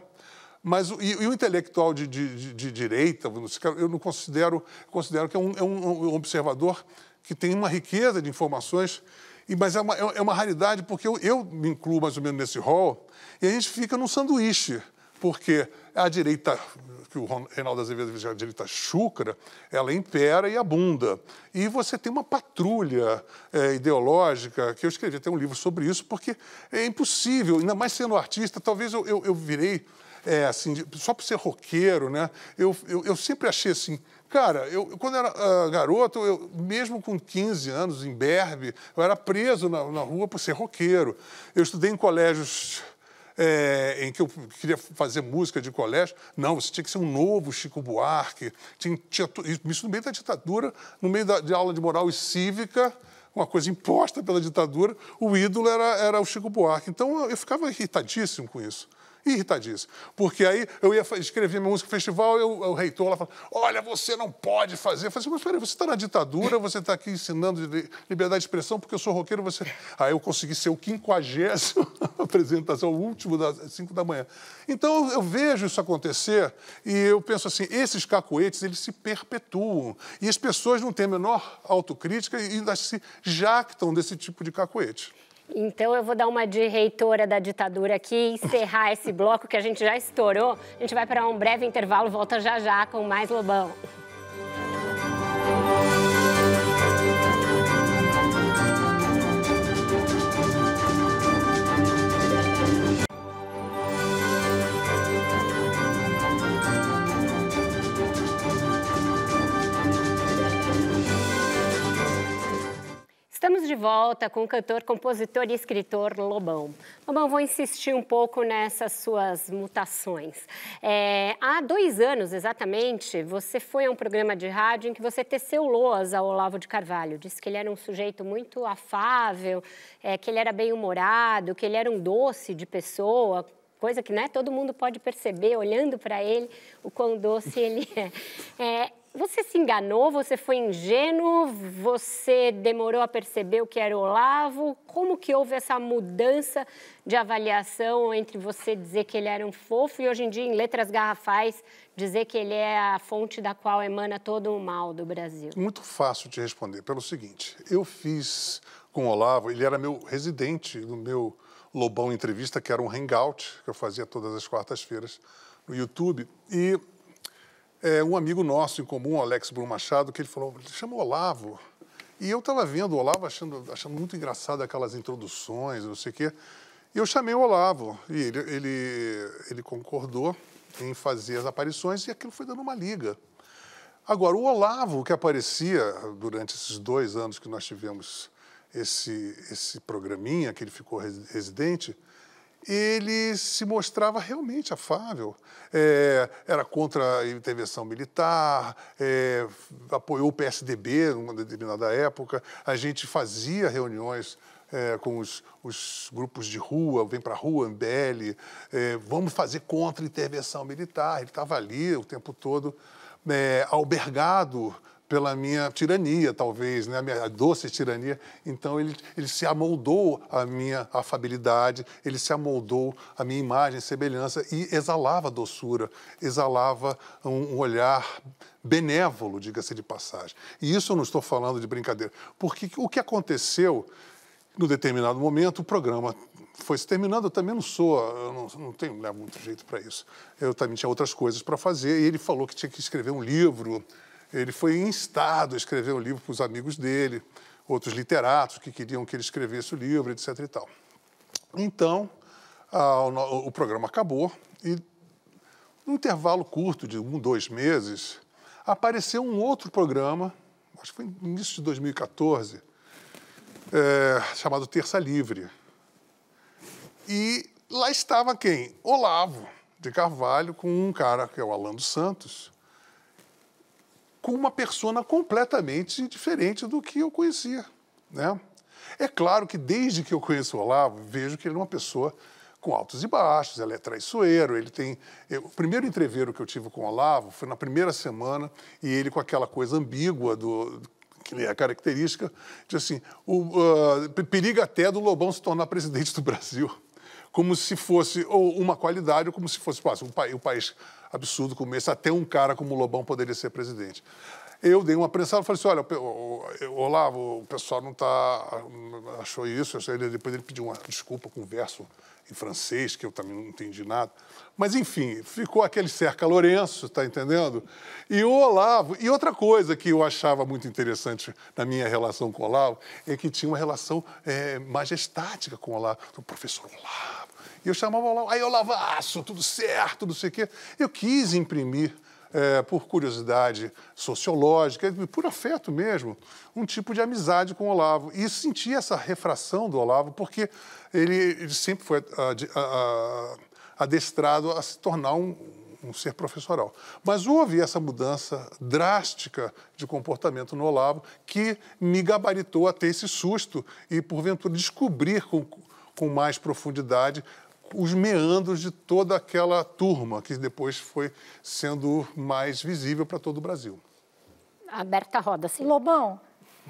Mas e, e o intelectual de, de, de, de direita, eu não considero, considero que é um, é um observador que tem uma riqueza de informações, e, mas é uma, é, é uma raridade porque eu, eu me incluo mais ou menos nesse rol e a gente fica num sanduíche, porque a direita que o Reinaldo Azevedo já direita chucra, ela impera e abunda. E você tem uma patrulha é, ideológica, que eu escrevi até um livro sobre isso, porque é impossível, ainda mais sendo artista, talvez eu, eu, eu virei, é, assim, só por ser roqueiro, né? Eu, eu, eu sempre achei assim, Cara, eu, quando era uh, garoto, eu, mesmo com 15 anos, em Berbe, eu era preso na, na rua por ser roqueiro. Eu estudei em colégios é, em que eu queria fazer música de colégio. Não, você tinha que ser um novo Chico Buarque. Tinha, tinha, isso no meio da ditadura, no meio da, de aula de moral e cívica, uma coisa imposta pela ditadura, o ídolo era, era o Chico Buarque. Então eu ficava irritadíssimo com isso irritadíssimo. Porque aí eu ia escrever minha música no festival, eu, o reitor lá falou: Olha, você não pode fazer. Eu falei assim, mas peraí, você está na ditadura, você está aqui ensinando liberdade de expressão, porque eu sou roqueiro, você. Aí eu consegui ser o quinquagésimo apresentação, o último das 5 da manhã. Então eu vejo isso acontecer e eu penso assim: esses cacoetes, eles se perpetuam. E as pessoas não têm a menor autocrítica e ainda se jactam desse tipo de cacoete. Então eu vou dar uma de reitora da ditadura aqui encerrar esse bloco que a gente já estourou. A gente vai para um breve intervalo, volta já já com mais Lobão. Estamos de volta com o cantor, compositor e escritor Lobão. Lobão, vou insistir um pouco nessas suas mutações. É, há dois anos exatamente, você foi a um programa de rádio em que você teceu loas ao Olavo de Carvalho. Disse que ele era um sujeito muito afável, é, que ele era bem-humorado, que ele era um doce de pessoa, coisa que né, todo mundo pode perceber olhando para ele o quão doce ele é. é você se enganou? Você foi ingênuo? Você demorou a perceber o que era o Olavo? Como que houve essa mudança de avaliação entre você dizer que ele era um fofo e hoje em dia, em letras garrafais, dizer que ele é a fonte da qual emana todo o mal do Brasil? Muito fácil de responder, pelo seguinte: eu fiz com o Olavo, ele era meu residente no meu Lobão Entrevista, que era um hangout que eu fazia todas as quartas-feiras no YouTube. E é, um amigo nosso em comum, Alex Bruno Machado, que ele falou, chama Olavo. E eu estava vendo o Olavo achando, achando muito engraçado aquelas introduções, não sei o quê. E eu chamei o Olavo e ele, ele, ele concordou em fazer as aparições e aquilo foi dando uma liga. Agora, o Olavo que aparecia durante esses dois anos que nós tivemos esse, esse programinha, que ele ficou residente, ele se mostrava realmente afável. É, era contra a intervenção militar, é, apoiou o PSDB numa determinada época. A gente fazia reuniões é, com os, os, grupos de rua, vem para a rua, MBL, é, vamos fazer contra a intervenção militar. Ele estava ali o tempo todo, é, albergado pela minha tirania, talvez, né? a minha doce tirania. Então, ele, ele se amoldou à minha afabilidade, ele se amoldou à minha imagem, semelhança e exalava doçura, exalava um, um olhar benévolo, diga-se de passagem. E isso eu não estou falando de brincadeira, porque o que aconteceu, no determinado momento, o programa foi se terminando, eu também não sou, eu não, não tenho né, muito jeito para isso. Eu também tinha outras coisas para fazer, e ele falou que tinha que escrever um livro ele foi instado a escrever um livro para os amigos dele, outros literatos que queriam que ele escrevesse o livro, etc. E tal. Então, a, o, o programa acabou e, num intervalo curto de um, dois meses, apareceu um outro programa, acho que foi no início de 2014, é, chamado Terça Livre. E lá estava quem? Olavo de Carvalho, com um cara que é o Alan dos Santos, com uma persona completamente diferente do que eu conhecia. Né? É claro que desde que eu conheço o Olavo, vejo que ele é uma pessoa com altos e baixos, ele é traiçoeiro, ele tem... Eu, o primeiro entreveiro que eu tive com o Olavo foi na primeira semana e ele com aquela coisa ambígua do, que é a característica, de assim, o, uh, ah, periga até do Lobão se tornar presidente do Brasil. Como se fosse ou uma qualidade, ou como se fosse o, o país absurdo como esse, até um cara como o Lobão poderia ser presidente. Eu dei uma pressão, falei assim, olha, Olavo, o pessoal não está achou isso, ele, depois ele pediu uma desculpa com um verso em francês, que eu também não entendi nada. Mas, enfim, ficou aquele cerca Lourenço, está entendendo? E o Olavo... E outra coisa que eu achava muito interessante na minha relação com o Olavo é que tinha uma relação é, majestática com o Olavo. O professor Olavo e eu chamava lá, aí eu lavaço, tudo certo, não sei o quê. Eu quis imprimir, é, por curiosidade sociológica, por afeto mesmo, um tipo de amizade com o Olavo. E senti essa refração do Olavo, porque ele, ele sempre foi a, a, a, adestrado a se tornar um, um ser professoral. Mas houve essa mudança drástica de comportamento no Olavo que me gabaritou a ter esse susto e, porventura, descobrir com, com mais profundidade os meandros de toda aquela turma que depois foi sendo mais visível para todo o Brasil. Aberta a roda, sim. Lobão,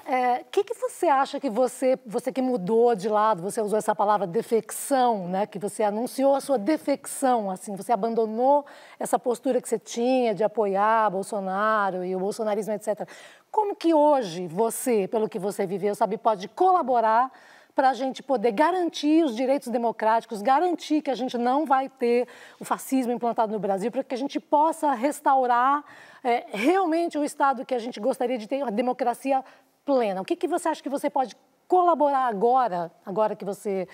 o é, que, que, você acha que você, você que mudou de lado, você usou essa palavra defecção, né? Que você anunciou a sua defecção, assim, você abandonou essa postura que você tinha de apoiar Bolsonaro e o bolsonarismo, etc. Como que hoje você, pelo que você viveu, sabe, pode colaborar para a gente poder garantir os direitos democráticos, garantir que a gente não vai ter o fascismo implantado no Brasil, para que a gente possa restaurar é, realmente o Estado que a gente gostaria de ter, uma democracia plena. O que, que você acha que você pode colaborar agora, agora que você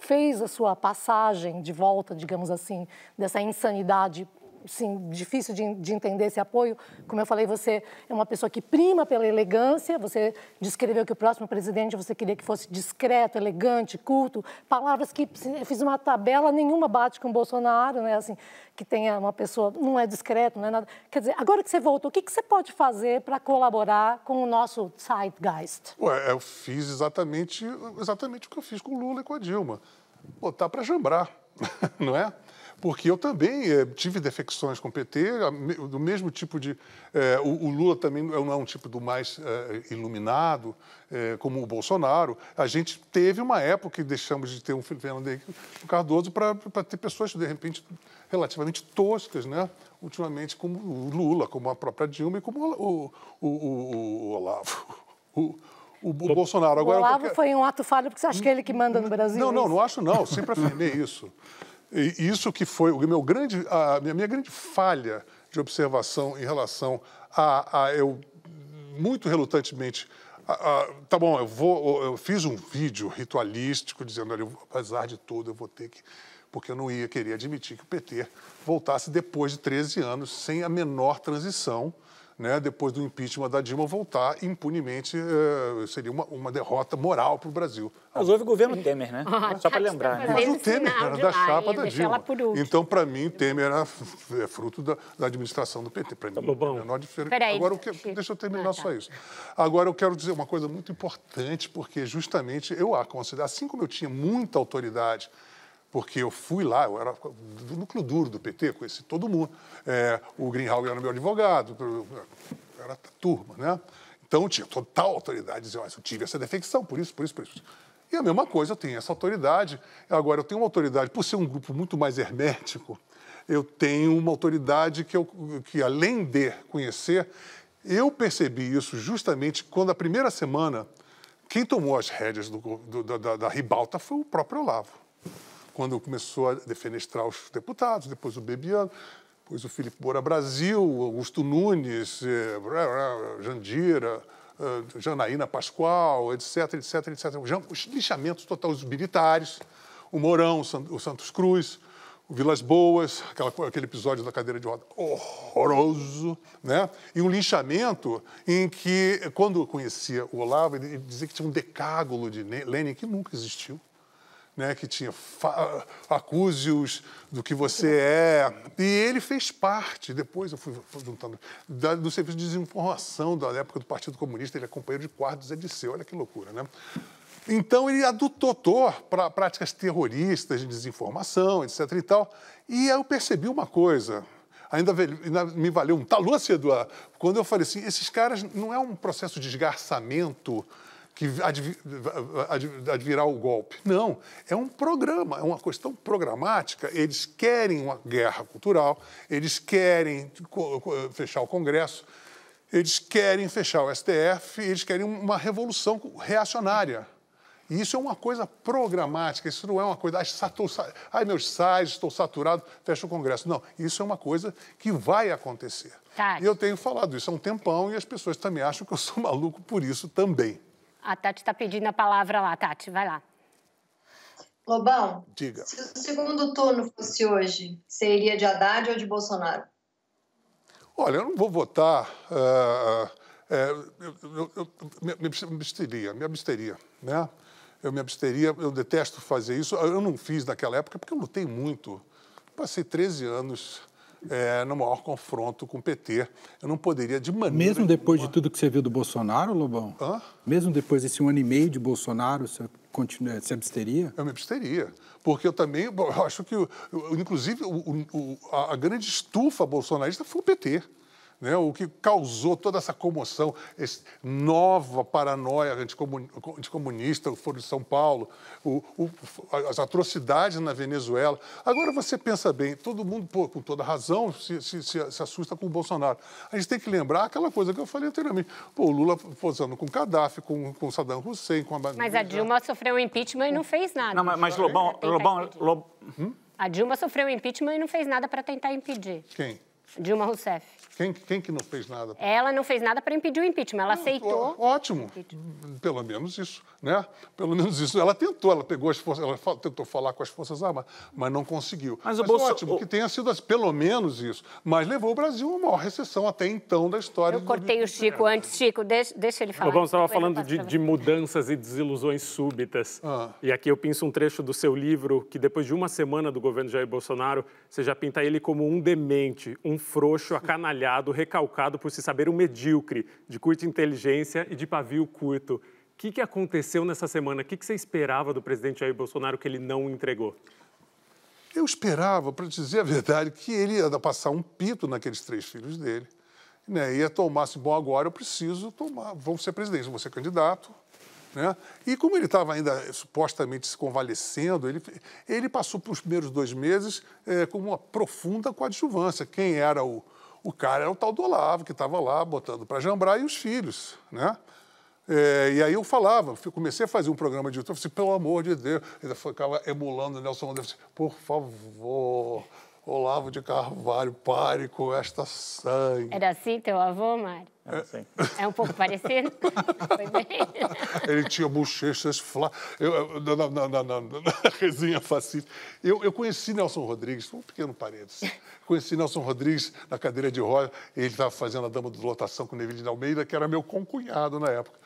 fez a sua passagem de volta, digamos assim, dessa insanidade sim, difícil de, de, entender esse apoio. Como eu falei, você é uma pessoa que prima pela elegância. Você descreveu que o próximo presidente você queria que fosse discreto, elegante, culto. Palavras que eu fiz uma tabela, nenhuma bate com o Bolsonaro, né? Assim, que tenha uma pessoa, não é discreto, não é nada. Quer dizer, agora que você voltou, o que, que você pode fazer para colaborar com o nosso Zeitgeist? Ué, eu fiz exatamente, exatamente o que eu fiz com o Lula e com a Dilma. Botar tá para jambrar, não é? porque eu também é, tive defecções com o PT, do mesmo tipo de. É, o, o, Lula também não é um é tipo do mais é, iluminado, como o Bolsonaro. A gente teve uma época que deixamos de ter um Fernando Henrique um Cardoso para ter pessoas, de repente, relativamente toscas, né? ultimamente, como o Lula, como a própria Dilma e como o, o, o Olavo. O, o, Bolsonaro agora. O Olavo foi um ato falho, porque você acha que é ele que manda no Brasil? Não, é não, isso? não acho não. Sempre afirmei isso. E isso que foi o meu grande, a minha, minha grande falha de observação em relação a, a eu muito relutantemente tá bom, eu vou, eu fiz um vídeo ritualístico dizendo, ali apesar de tudo, eu vou ter que, porque eu não ia querer admitir que o PT voltasse depois de 13 anos sem a menor transição né, depois do impeachment da Dilma, voltar impunemente eh, seria uma, uma derrota moral para o Brasil. Mas houve o governo Temer, né? Ah, só para lembrar. Né? Mas o Temer era da chapa da Dilma. Então, para mim, Temer era é fruto da, da administração do PT. Para mim, Tá menor diferença. Peraí, Agora, o que... deixa eu terminar ah, tá. só isso. Agora, eu quero dizer uma coisa muito importante, porque justamente eu a considero, assim como eu tinha muita autoridade porque eu fui lá, eu era do núcleo duro do PT, conheci todo mundo. É, o Greenhalgh era meu advogado, era turma, né? Então eu tinha total autoridade de dizer, eu tive essa defecção, por isso, por isso, por isso. E a mesma coisa, eu tenho essa autoridade. Agora, eu tenho uma autoridade, por ser um grupo muito mais hermético, eu tenho uma autoridade que, eu, que além de conhecer, eu percebi isso justamente quando, a primeira semana, quem tomou as rédeas do, do, da, da ribalta foi o próprio Olavo quando começou a defenestrar os deputados, depois o Bebiano, depois o Felipe Moura Brasil, Augusto Nunes, eh, Jandira, eh, Janaína Pascoal, etc, etc, etc. Os lixamentos totais, dos militares, o Mourão, o Santos Cruz, o Vilas Boas, aquela, aquele episódio da cadeira de roda horroroso, né? E um linchamento em que, quando eu conhecia o Olavo, ele dizia que tinha um decágulo de Lenin que nunca existiu né, que tinha acuse do que você é. E ele fez parte, depois eu fui juntando, do serviço de desinformação da época do Partido Comunista, ele é companheiro de quarto é do Zé olha que loucura, né? Então ele adotou é para práticas terroristas de desinformação, etc e tal. E aí eu percebi uma coisa, ainda me valeu um talúcia, Eduardo, quando eu falei assim, esses caras, não é um processo de esgarçamento que advirá o golpe. Não, é um programa, é uma questão programática. Eles querem uma guerra cultural, eles querem fechar o Congresso, eles querem fechar o STF, eles querem uma revolução reacionária. E isso é uma coisa programática, isso não é uma coisa, ai, meus sites, estou saturado, fecha o Congresso. Não, isso é uma coisa que vai acontecer. Tá. E eu tenho falado isso há um tempão e as pessoas também acham que eu sou maluco por isso também. A Tati está pedindo a palavra lá. Tati, vai lá. Lobão, Diga. se o segundo turno fosse hoje, seria de Haddad ou de Bolsonaro? Olha, eu não vou votar. Uh, é, eu, eu, eu, me, me absteria, me absteria, né? Eu me absteria, eu detesto fazer isso. Eu não fiz naquela época porque eu lutei muito. Passei 13 anos é, no maior confronto com o PT. Eu não poderia de maneira. Mesmo depois nenhuma... de tudo que você viu do Bolsonaro, Lobão? Hã? Mesmo depois desse um ano e meio de Bolsonaro, você continua, se absteria? Eu me absteria. Porque eu também eu acho que, inclusive, o, o, a grande estufa bolsonarista foi o PT né, o que causou toda essa comoção, essa nova paranoia anticomunista, o Foro de São Paulo, o, o, as atrocidades na Venezuela. Agora você pensa bem, todo mundo, pô, com toda razão, se, se, se, assusta com o Bolsonaro. A gente tem que lembrar aquela coisa que eu falei anteriormente. Pô, o Lula posando com o Gaddafi, com, com Saddam Hussein, com a... Mas a Dilma sofreu um impeachment e não fez nada. Não, mas, mas Lobão... Lobão, Lobão hum? A Dilma sofreu um impeachment e não fez nada para tentar impedir. Quem? Dilma Rousseff. Quem, quem que não fez nada? Ela não fez nada para impedir o impeachment, ela aceitou. ótimo, pelo menos isso, né? Pelo menos isso. Ela tentou, ela pegou as forças, ela tentou falar com as forças armadas, mas não conseguiu. Mas, mas o Bolsonaro. ótimo o... que tenha sido pelo menos isso, mas levou o Brasil a uma maior recessão até então da história. Eu cortei do... o Chico antes, Chico, deixa, deixa ele falar. O Bolsonaro estava falando de, de, mudanças e desilusões súbitas. Ah. E aqui eu pinço um trecho do seu livro que depois de uma semana do governo Jair Bolsonaro, você já pinta ele como um demente, um frouxo, acanalhado, recalcado por se saber um medíocre, de curta inteligência e de pavio curto. O que, que aconteceu nessa semana? O que, que você esperava do presidente Jair Bolsonaro que ele não entregou? Eu esperava, para dizer a verdade, que ele ia passar um pito naqueles três filhos dele. Né? Ia tomar, se assim, bom, agora eu preciso tomar, vou ser presidente, vou ser candidato, né? E como ele estava ainda supostamente se convalescendo, ele, ele passou pelos primeiros dois meses é, com uma profunda coadjuvância. Quem era o, o cara? Era o tal do Olavo, que estava lá botando para jambrar e os filhos. Né? É, e aí eu falava, comecei a fazer um programa de YouTube, eu falei, assim, pelo amor de Deus, ele ficava emulando o Nelson Mandela, assim, por favor, Olavo de Carvalho, pare com esta sangue. Era assim teu avô, Mário? É, é um pouco parecido? Foi bem? Ele tinha bochechas flá... na, na, na, na, resenha fascista. Eu, eu conheci Nelson Rodrigues, um pequeno parênteses. Conheci Nelson Rodrigues na cadeira de roda. Ele estava fazendo a dama de lotação com o Neville de Almeida, que era meu concunhado na época.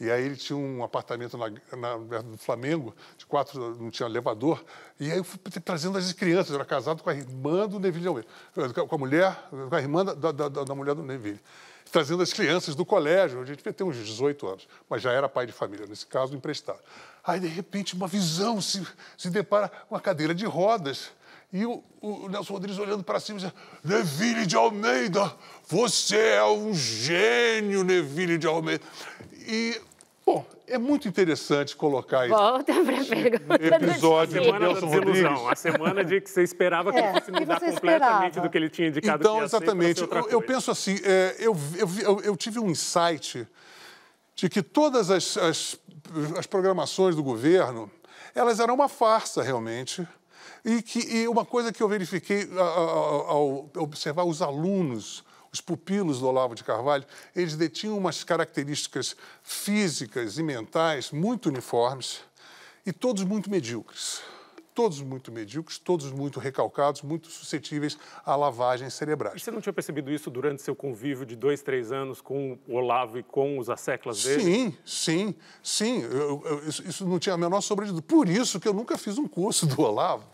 E aí ele tinha um apartamento na, na, no Flamengo, de quatro, não tinha elevador. E aí eu fui trazendo as crianças. Eu era casado com a irmã do Neville de Almeida. Com a mulher, com a irmã da, da, da mulher do Neville trazendo as crianças do colégio. A gente devia ter uns 18 anos, mas já era pai de família, nesse caso, emprestado. Aí, de repente, uma visão se, se depara uma cadeira de rodas. E o, o Nelson Rodrigues olhando para cima dizendo: Neville de Almeida, você é um gênio, Neville de Almeida. E Bom, é muito interessante colocar Volta esse episódio de Nelson Rodrigues. A semana de que você esperava que é, fosse mudar completamente do que ele tinha indicado. Então, exatamente. Eu, eu, penso assim, é, eu, eu, eu, tive um insight de que todas as, as, as programações do governo, elas eram uma farsa realmente. E, que, e uma coisa que eu verifiquei ao, ao observar os alunos os pupilos do Olavo de Carvalho, eles detinham umas características físicas e mentais muito uniformes e todos muito medíocres. Todos muito medíocres, todos muito recalcados, muito suscetíveis à lavagem cerebral. E você não tinha percebido isso durante seu convívio de dois, três anos com o Olavo e com os asseclas dele? Sim, sim, sim. Eu, eu, isso não tinha a menor sobrevida. Por isso que eu nunca fiz um curso do Olavo.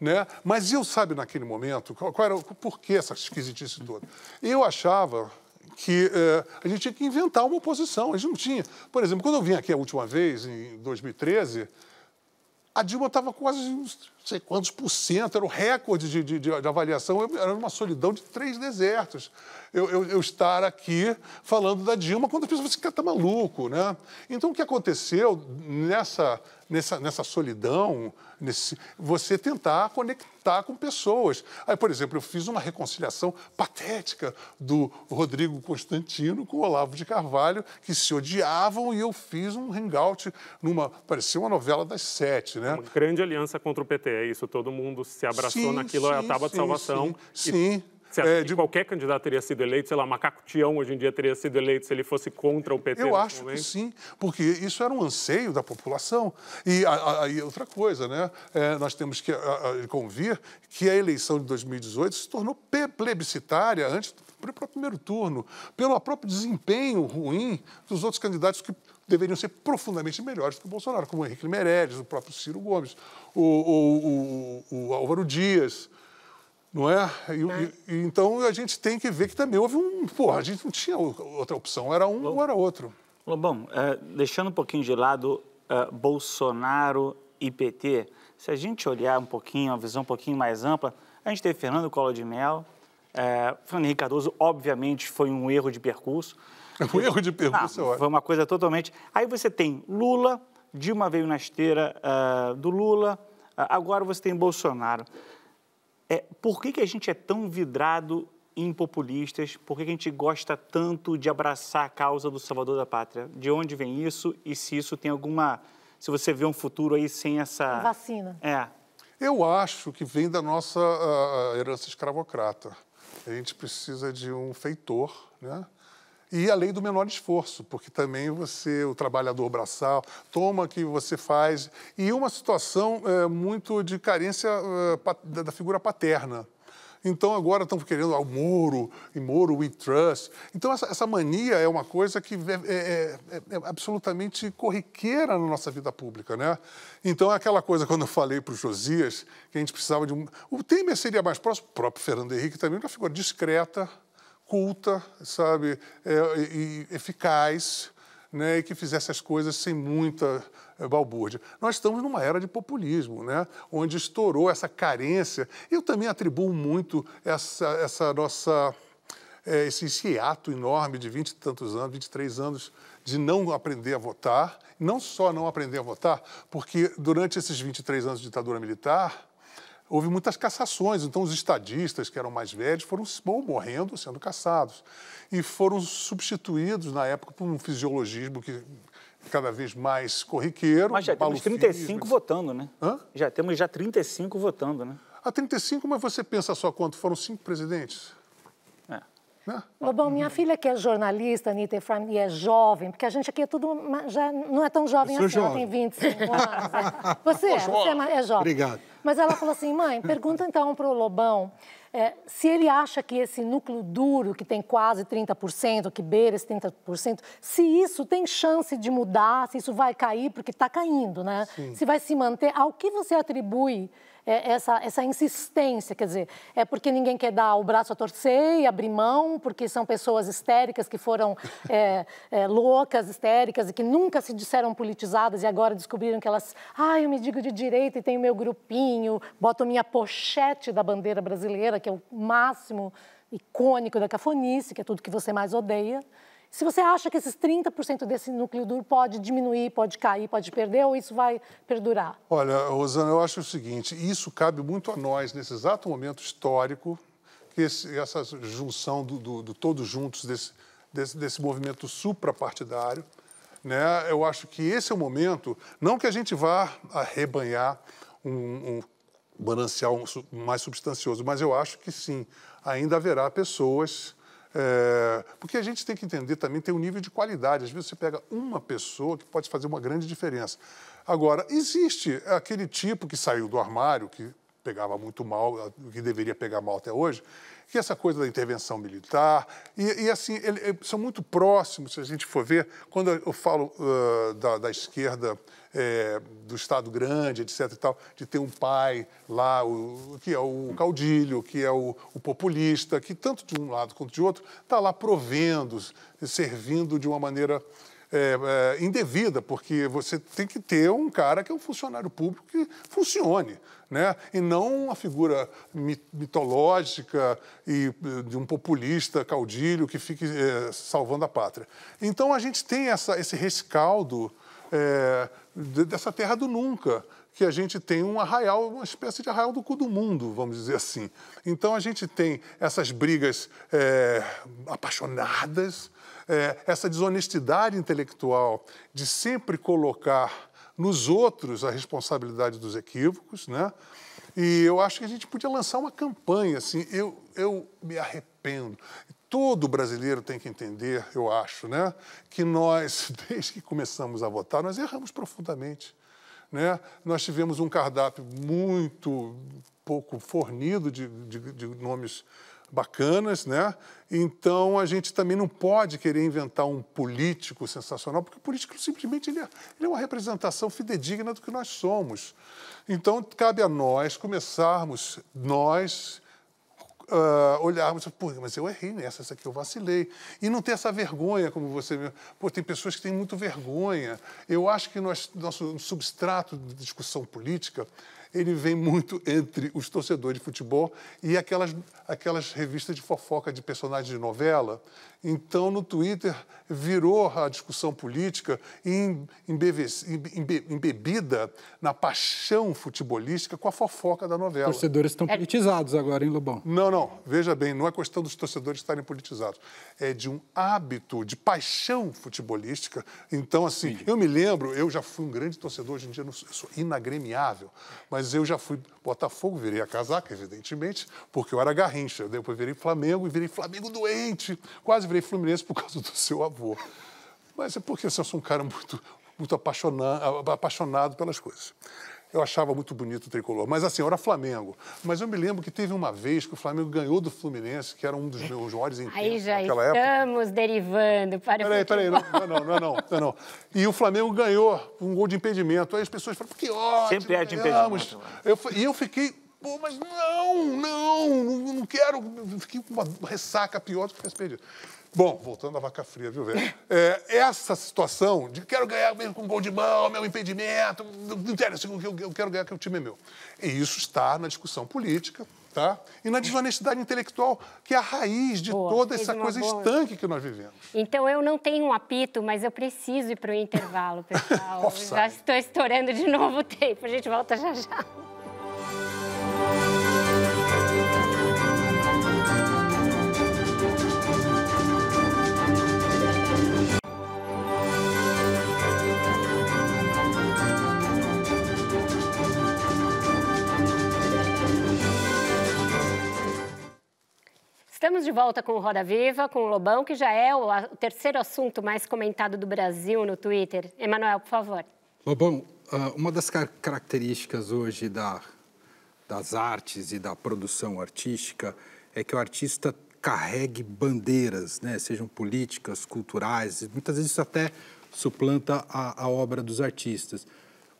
Né? Mas eu, sabe, naquele momento, qual, qual era, por que essa esquisitice toda? Eu achava que eh, a gente tinha que inventar uma oposição, a gente não tinha. Por exemplo, quando eu vim aqui a última vez, em 2013, a Dilma estava quase não sei quantos por cento, era o recorde de, de, de, avaliação, eu, era uma solidão de três desertos. Eu, eu, eu, estar aqui falando da Dilma quando a pessoa fica assim, tá maluco, né? Então o que aconteceu nessa nessa, nessa solidão, nesse, você tentar conectar com pessoas. Aí, por exemplo, eu fiz uma reconciliação patética do Rodrigo Constantino com o Olavo de Carvalho, que se odiavam, e eu fiz um hangout numa. parecia uma novela das sete, né? Uma grande aliança contra o PT é isso, todo mundo se abraçou sim, naquilo, sim, é a tábua de salvação. Sim. sim. E, certo, é, de... qualquer candidato teria sido eleito, sei lá, Macaco Tião hoje em dia teria sido eleito se ele fosse contra o PT. Eu acho momento. que sim, porque isso era um anseio da população. E, aí outra coisa, né? É, nós temos que a, convir que a eleição de 2018 se tornou plebiscitária antes do próprio primeiro turno, pelo próprio desempenho ruim dos outros candidatos que deveriam ser profundamente melhores que o Bolsonaro, como o Henrique Meirelles, o próprio Ciro Gomes, o, o, o, o Álvaro Dias, não é? E, é. e, então a gente tem que ver que também houve um. Porra, a gente não tinha outra opção, era um Lobão, ou era outro. Lobão, é, deixando um pouquinho de lado é, Bolsonaro e PT, se a gente olhar um pouquinho, uma visão um pouquinho mais ampla, a gente teve Fernando Collor de Mello, é, Fernando Henrique Cardoso, obviamente, foi um erro de percurso um erro de pergunta ah, Foi uma coisa totalmente. Aí você tem Lula, Dilma veio na esteira uh, do Lula, uh, agora você tem Bolsonaro. É, por que, que a gente é tão vidrado em populistas? Por que, que a gente gosta tanto de abraçar a causa do Salvador da Pátria? De onde vem isso e se isso tem alguma. Se você vê um futuro aí sem essa. Vacina. É. Eu acho que vem da nossa uh, herança escravocrata. A gente precisa de um feitor, né? E a lei do menor esforço, porque também você, o trabalhador braçal, toma que você faz. E uma situação é, muito de carência é, da figura paterna. Então agora estão querendo o Moro, e Moro we trust. Então essa, essa mania é uma coisa que é, é, é, é absolutamente corriqueira na nossa vida pública, né? Então é aquela coisa quando eu falei para o Josias que a gente precisava de um... O Temer seria mais próximo, o próprio Fernando Henrique também, uma figura discreta, culta, sabe, é, e eficaz, né, e que fizesse as coisas sem muita eh, balbúrdia. Nós estamos numa era de populismo, né, onde estourou essa carência. Eu também atribuo muito essa, essa nossa é, eh, esse, esse hiato enorme de vinte tantos anos, 23 anos, de não aprender a votar. Não só não aprender a votar, porque durante esses 23 anos de ditadura militar, houve muitas cassações. Então, os estadistas, que eram mais velhos, foram bom, morrendo, sendo caçados. E foram substituídos, na época, por um fisiologismo que cada vez mais corriqueiro. Mas já temos 35 votando, né? Hã? Já temos já 35 votando, né? Há 35, mas você pensa só quanto? Foram cinco presidentes? Lobão, minha filha que é jornalista, Anitta Efraim, e é jovem, porque a gente aqui é tudo, já não é tão jovem assim, jovem. ela tem 25 anos. É. Você, é, você é, é jovem. Obrigado. Mas ela falou assim, mãe, pergunta então para o Lobão é, se ele acha que esse núcleo duro, que tem quase 30%, que beira esse 30%, se isso tem chance de mudar, se isso vai cair, porque está caindo, né? Sim. Se vai se manter, ao que você atribui é, essa, essa insistência, quer dizer, é porque ninguém quer dar o braço a torcer e abrir mão, porque são pessoas histéricas que foram é, é, loucas, histéricas e que nunca se disseram politizadas e agora descobriram que elas, ah, eu me digo de direita e tenho meu grupinho, boto minha pochete da bandeira brasileira, que é o máximo icônico da cafonice, que é tudo que você mais odeia. Se você acha que esses 30% desse núcleo duro pode diminuir, pode cair, pode perder, ou isso vai perdurar? Olha, Rosana, eu acho o seguinte: isso cabe muito a nós, nesse exato momento histórico, que esse, essa junção do, do, do todos juntos desse, desse, desse movimento suprapartidário. Né? Eu acho que esse é o momento, não que a gente vá arrebanhar um, um manancial mais substancioso, mas eu acho que sim, ainda haverá pessoas é, porque a gente tem que entender também, tem um nível de qualidade. Às vezes você pega uma pessoa que pode fazer uma grande diferença. Agora, existe aquele tipo que saiu do armário, que pegava muito mal, que deveria pegar mal até hoje, e essa coisa da intervenção militar. E, e assim, ele, eh, são muito próximos, se a gente for ver, quando eu falo uh, da, da, esquerda é, do Estado Grande, etc. e tal, de ter um pai lá, o, que é o caudilho, que é o, o populista, que tanto de um lado quanto de outro está lá provendo, servindo de uma maneira é, é, indevida, porque você tem que ter um cara que é um funcionário público que funcione, né? e não uma figura mitológica e eh, de um populista caudilho que fique é, salvando a pátria. Então a gente tem essa, esse rescaldo eh, dessa terra do nunca, que a gente tem um arraial, uma espécie de arraial do cu do mundo, vamos dizer assim. Então a gente tem essas brigas é, apaixonadas, é, essa desonestidade intelectual de sempre colocar nos outros a responsabilidade dos equívocos, né? E eu acho que a gente podia lançar uma campanha, assim, eu, eu me arrependo. Todo brasileiro tem que entender, eu acho, né? Que nós, desde que começamos a votar, nós erramos profundamente. Né? Nós tivemos um cardápio muito pouco fornido de, de, de nomes bacanas, né? Então a gente também não pode querer inventar um político sensacional, porque o político simplesmente ele é, ele é uma representação fidedigna do que nós somos. Então cabe a nós começarmos, nós, uh, olharmos, pô, mas eu errei nessa, essa aqui eu vacilei. E não ter essa vergonha, como você. Pô, tem pessoas que têm muito vergonha. Eu acho que nós, nosso substrato de discussão política ele vem muito entre os torcedores de futebol e aquelas, aquelas revistas de fofoca de personagens de novela então, no Twitter, virou a discussão política embebida na paixão futebolística com a fofoca da novela. Os torcedores estão é. politizados agora, hein, Lobão? Não, não. Veja bem, não é questão dos torcedores estarem politizados. É de um hábito de paixão futebolística. Então, assim, Sim. eu me lembro, eu já fui um grande torcedor, hoje em dia eu sou inagremiável, mas eu já fui Botafogo, virei a casaca, evidentemente, porque eu era garrincha. Depois virei Flamengo e virei Flamengo doente. Quase virei fluminense por causa do seu avô. Mas é porque eu sou um cara muito, muito apaixonado, apaixonado pelas coisas. Eu achava muito bonito o tricolor, mas assim, era Flamengo. Mas eu me lembro que teve uma vez que o Flamengo ganhou do Fluminense, que era um dos meus maiores intentos Aí já naquela estamos época. derivando para peraí, o Peraí, peraí, não, não, não, não, não. E o Flamengo ganhou um gol de impedimento. Aí as pessoas falaram, que ótimo, Sempre é de impedimento. Né? Eu, e eu fiquei, pô, mas não, não, não, não quero. Fiquei com uma ressaca pior do que esse perdido. Bom, voltando à vaca fria, viu, velho? É, essa situação de quero ganhar mesmo com gol de mão, é meu impedimento, não interessa, eu, eu quero ganhar que o time é meu. E isso está na discussão política, tá? E na desonestidade intelectual, que é a raiz de boa, toda essa coisa boa. estanque que nós vivemos. Então eu não tenho um apito, mas eu preciso ir para o intervalo, pessoal. já estou estourando de novo o tempo, a gente volta já já. Estamos de volta com o Roda Viva, com o Lobão, que já é o, terceiro assunto mais comentado do Brasil no Twitter. Emanuel, por favor. Lobão, ah, uma das características hoje da, das artes e da produção artística é que o artista carregue bandeiras, né? sejam políticas, culturais, muitas vezes isso até suplanta a, a obra dos artistas.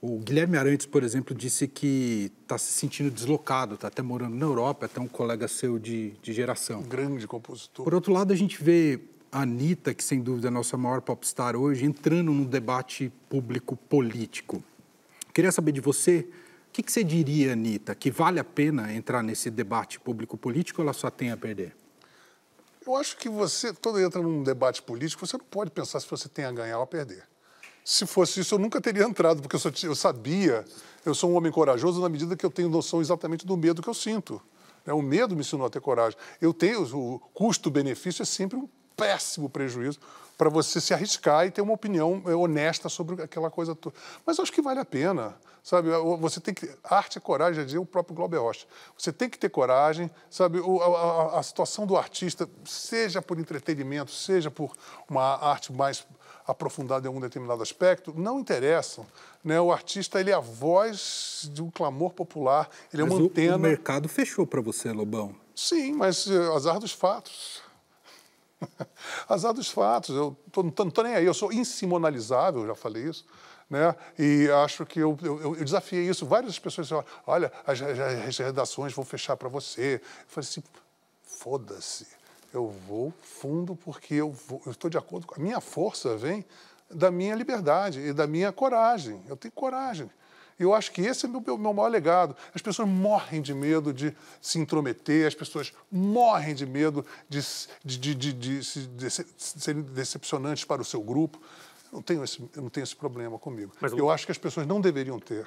O Guilherme Arantes, por exemplo, disse que está se sentindo deslocado, está até morando na Europa, até um colega seu de, de geração. Um grande compositor. Por outro lado, a gente vê a Anitta, que sem dúvida é a nossa maior popstar hoje, entrando num debate público-político. Queria saber de você, o que, que você diria, Anitta, que vale a pena entrar nesse debate público-político ou ela só tem a perder? Eu acho que você, quando entra num debate político, você não pode pensar se você tem a ganhar ou a perder. Se fosse isso, eu nunca teria entrado, porque eu, só, eu sabia, eu sou um homem corajoso na medida que eu tenho noção exatamente do medo que eu sinto. Né? O medo me ensinou a ter coragem. Eu tenho o custo-benefício é sempre um péssimo prejuízo para você se arriscar e ter uma opinião é, honesta sobre aquela coisa toda. Mas acho que vale a pena, sabe? Você tem que arte é coragem, já dizia o próprio Glauber Rocha. Você tem que ter coragem, sabe? A, a, a situação do artista, seja por entretenimento, seja por uma arte mais aprofundado em algum determinado aspecto, não interessam. Né? O artista ele é a voz de um clamor popular, ele mas é uma o, antena. O mercado fechou para você, Lobão. Sim, mas eh, azar dos fatos. azar dos fatos. Eu tô, não estou nem aí, eu sou insimonalizável, já falei isso. Né? E acho que eu, eu, eu, desafiei isso. Várias pessoas disseram: olha, as, as redações vão fechar para você. Eu falei assim: foda-se eu vou fundo porque eu, vou, eu estou de acordo com. A minha força vem da minha liberdade e da minha coragem. Eu tenho coragem. Eu acho que esse é o meu, meu maior legado. As pessoas morrem de medo de se intrometer, as pessoas morrem de medo de, de, de, de, serem decepcionantes para o seu grupo. Eu não tenho esse, não tenho esse problema comigo. eu acho que as pessoas não deveriam ter.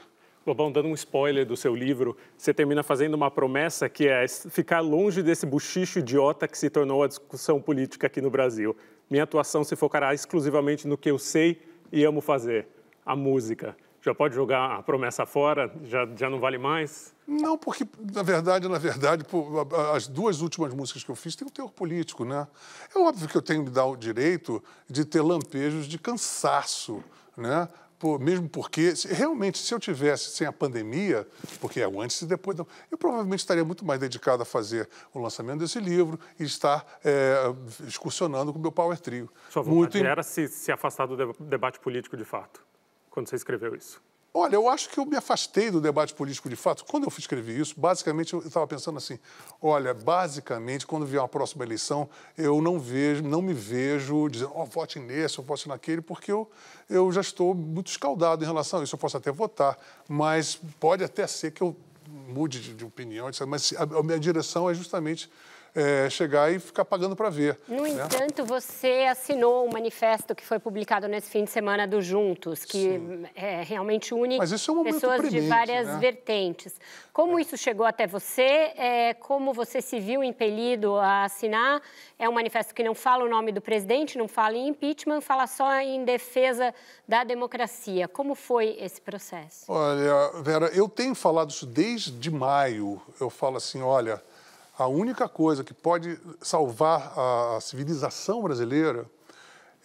Lobão, dando um spoiler do seu livro, você termina fazendo uma promessa que é ficar longe desse buchicho idiota que se tornou a discussão política aqui no Brasil. Minha atuação se focará exclusivamente no que eu sei e amo fazer, a música. Já pode jogar a promessa fora? Já, já não vale mais? Não, porque, na verdade, na verdade, as duas últimas músicas que eu fiz têm um teor político, né? É óbvio que eu tenho me dar o direito de ter lampejos de cansaço, né? por, mesmo porque, se, realmente, se eu tivesse sem a pandemia, porque é o antes e depois, não, eu provavelmente estaria muito mais dedicado a fazer o lançamento desse livro e estar é, excursionando com o meu Power Trio. Sua vontade muito... era se, se afastar do debate político de fato, quando você escreveu isso? Olha, eu acho que eu me afastei do debate político de fato. Quando eu escrevi isso, basicamente eu estava pensando assim: olha, basicamente, quando vier uma próxima eleição, eu não vejo, não me vejo dizendo, ó, oh, vote nesse, ou vote naquele, porque eu, eu já estou muito escaldado em relação a isso. Eu posso até votar, mas pode até ser que eu mude de, de opinião, etc. Mas a, a minha direção é justamente é, chegar e ficar pagando para ver. No né? entanto, você assinou o um manifesto que foi publicado nesse fim de semana do Juntos, que é, realmente isso é um pessoas de várias né? vertentes. Como é. isso chegou até você? É, como você se viu impelido a assinar? É um manifesto que não fala o nome do presidente, não fala em impeachment, fala só em defesa da democracia. Como foi esse processo? Olha, Vera, eu tenho falado isso desde maio. Eu falo assim, olha, a única coisa que pode salvar a civilização brasileira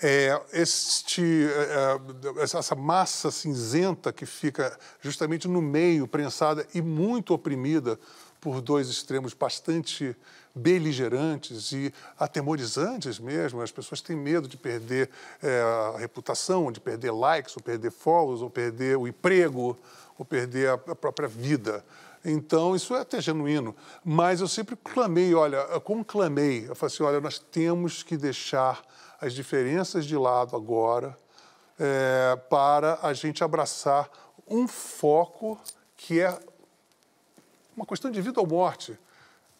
é este, é, é, essa massa cinzenta que fica justamente no meio, prensada e muito oprimida por dois extremos bastante beligerantes e atemorizantes mesmo. As pessoas têm medo de perder é, a reputação, de perder likes, ou perder follows, ou perder o emprego, ou perder a própria vida. Então, isso é até genuíno. Mas eu sempre clamei, olha, conclamei, eu falei assim, olha, nós temos que deixar as diferenças de lado agora é, para a gente abraçar um foco que é uma questão de vida ou morte.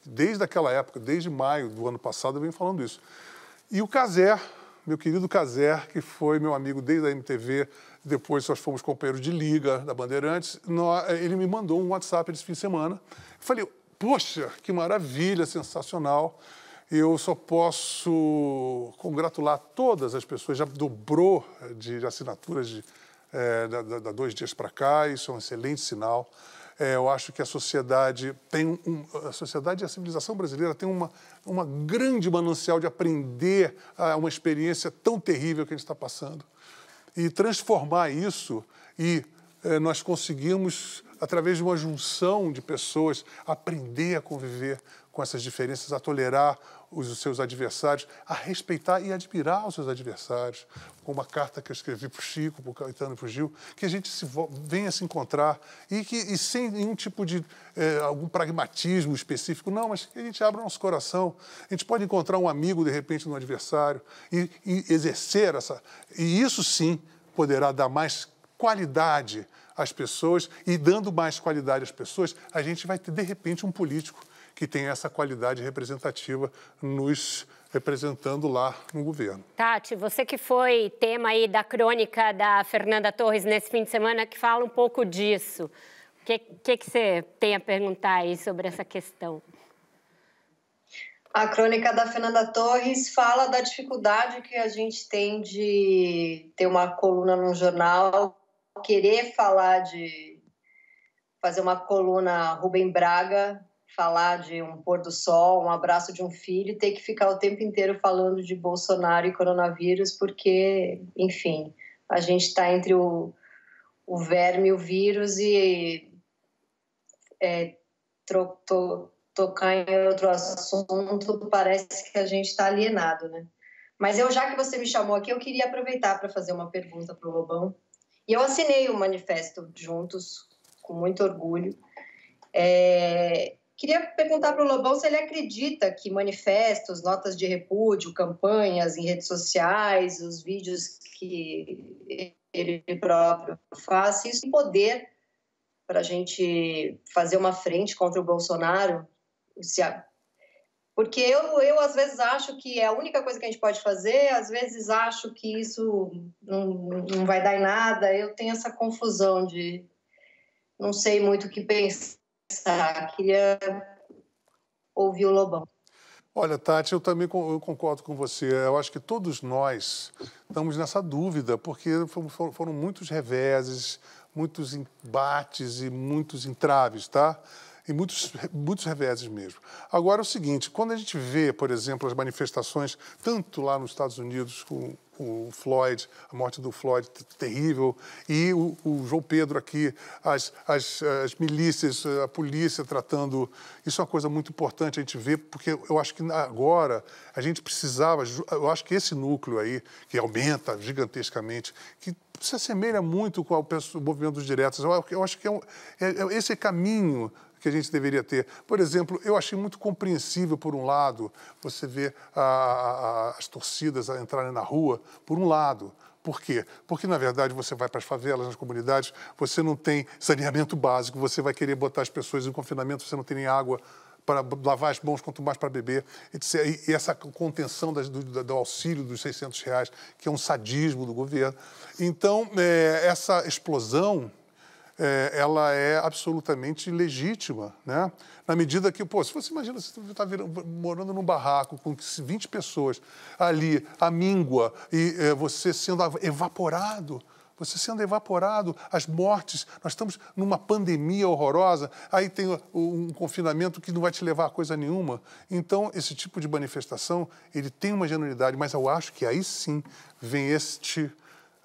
Desde aquela época, desde maio do ano passado, eu venho falando isso. E o Caser, meu querido Caser, que foi meu amigo desde a MTV, depois nós fomos companheiros de liga da Bandeirantes. Nós, eh, ele me mandou um WhatsApp esse fim de semana. Falei, poxa, que maravilha, sensacional. Eu só posso congratular todas as pessoas. Já dobrou eh, de assinaturas de, é, da, da, da dois dias para cá. Isso é um excelente sinal. É, eu acho que a sociedade tem um, a sociedade e a civilização brasileira tem uma, uma grande manancial de aprender a ah, uma experiência tão terrível que a gente está passando e transformar isso e é, nós conseguimos através de uma junção de pessoas, aprender a conviver com essas diferenças, a tolerar os, seus adversários, a respeitar e admirar os seus adversários. Com uma carta que eu escrevi para o Chico, para o Caetano e para o Gil, que a gente se, venha se encontrar e que e sem nenhum tipo de eh, algum pragmatismo específico, não, mas que a gente abra nosso coração. A gente pode encontrar um amigo, de repente, no adversário e, e exercer essa. E isso sim poderá dar mais qualidade às pessoas e dando mais qualidade às pessoas, a gente vai ter, de repente, um político que tem essa qualidade representativa nos representando lá no governo. Tati, você que foi tema aí da crônica da Fernanda Torres nesse fim de semana, que fala um pouco disso. O que, que, que você tem a perguntar aí sobre essa questão? A crônica da Fernanda Torres fala da dificuldade que a gente tem de ter uma coluna num jornal querer falar de fazer uma coluna Rubem Braga, falar de um pôr do sol, um abraço de um filho, e ter que ficar o tempo inteiro falando de Bolsonaro e coronavírus, porque, enfim, a gente está entre o, o verme e o vírus e é, tro, to, tocar em outro assunto parece que a gente está alienado, né? Mas eu, já que você me chamou aqui, eu queria aproveitar para fazer uma pergunta para o Lobão. E eu assinei o manifesto juntos, com muito orgulho. É... Queria perguntar para o Lobão se ele acredita que manifestos, notas de repúdio, campanhas em redes sociais, os vídeos que ele próprio faz, isso tem é poder para a gente fazer uma frente contra o Bolsonaro, se a porque eu, eu, às vezes, acho que é a única coisa que a gente pode fazer, às vezes, acho que isso não, não vai dar em nada. Eu tenho essa confusão de não sei muito o que pensar. Queria ouvir o Lobão. Olha, Tati, eu também eu concordo com você. Eu acho que todos nós estamos nessa dúvida, porque foram muitos reveses, muitos embates e muitos entraves, tá? e muitos, muitos reveses mesmo. Agora é o seguinte, quando a gente vê, por exemplo, as manifestações, tanto lá nos Estados Unidos com o Floyd, a morte do Floyd, terrível, e o, o João Pedro aqui, as, as, as, milícias, a polícia tratando. Isso é uma coisa muito importante a gente ver, porque eu acho que agora a gente precisava, eu acho que esse núcleo aí, que aumenta gigantescamente, que se assemelha muito com o movimento dos diretos, eu, eu acho que é, um, é, é esse caminho que a gente deveria ter. Por exemplo, eu achei muito compreensível, por um lado, você ver a, a, as torcidas entrarem na rua, por um lado. Por quê? Porque, na verdade, você vai para as favelas, nas comunidades, você não tem saneamento básico, você vai querer botar as pessoas em confinamento, você não tem nem água para lavar as mãos, quanto mais para beber, etc. E essa contenção do, do, auxílio dos 600 reais, que é um sadismo do governo. Então, é, essa explosão é, ela é absolutamente legítima, né? Na medida que, pô, se você imagina, você está morando num barraco com 20 pessoas ali, a míngua, e é, você sendo evaporado, você sendo evaporado, as mortes, nós estamos numa pandemia horrorosa, aí tem um confinamento que não vai te levar a coisa nenhuma. Então, esse tipo de manifestação, ele tem uma genuinidade, mas eu acho que aí sim vem este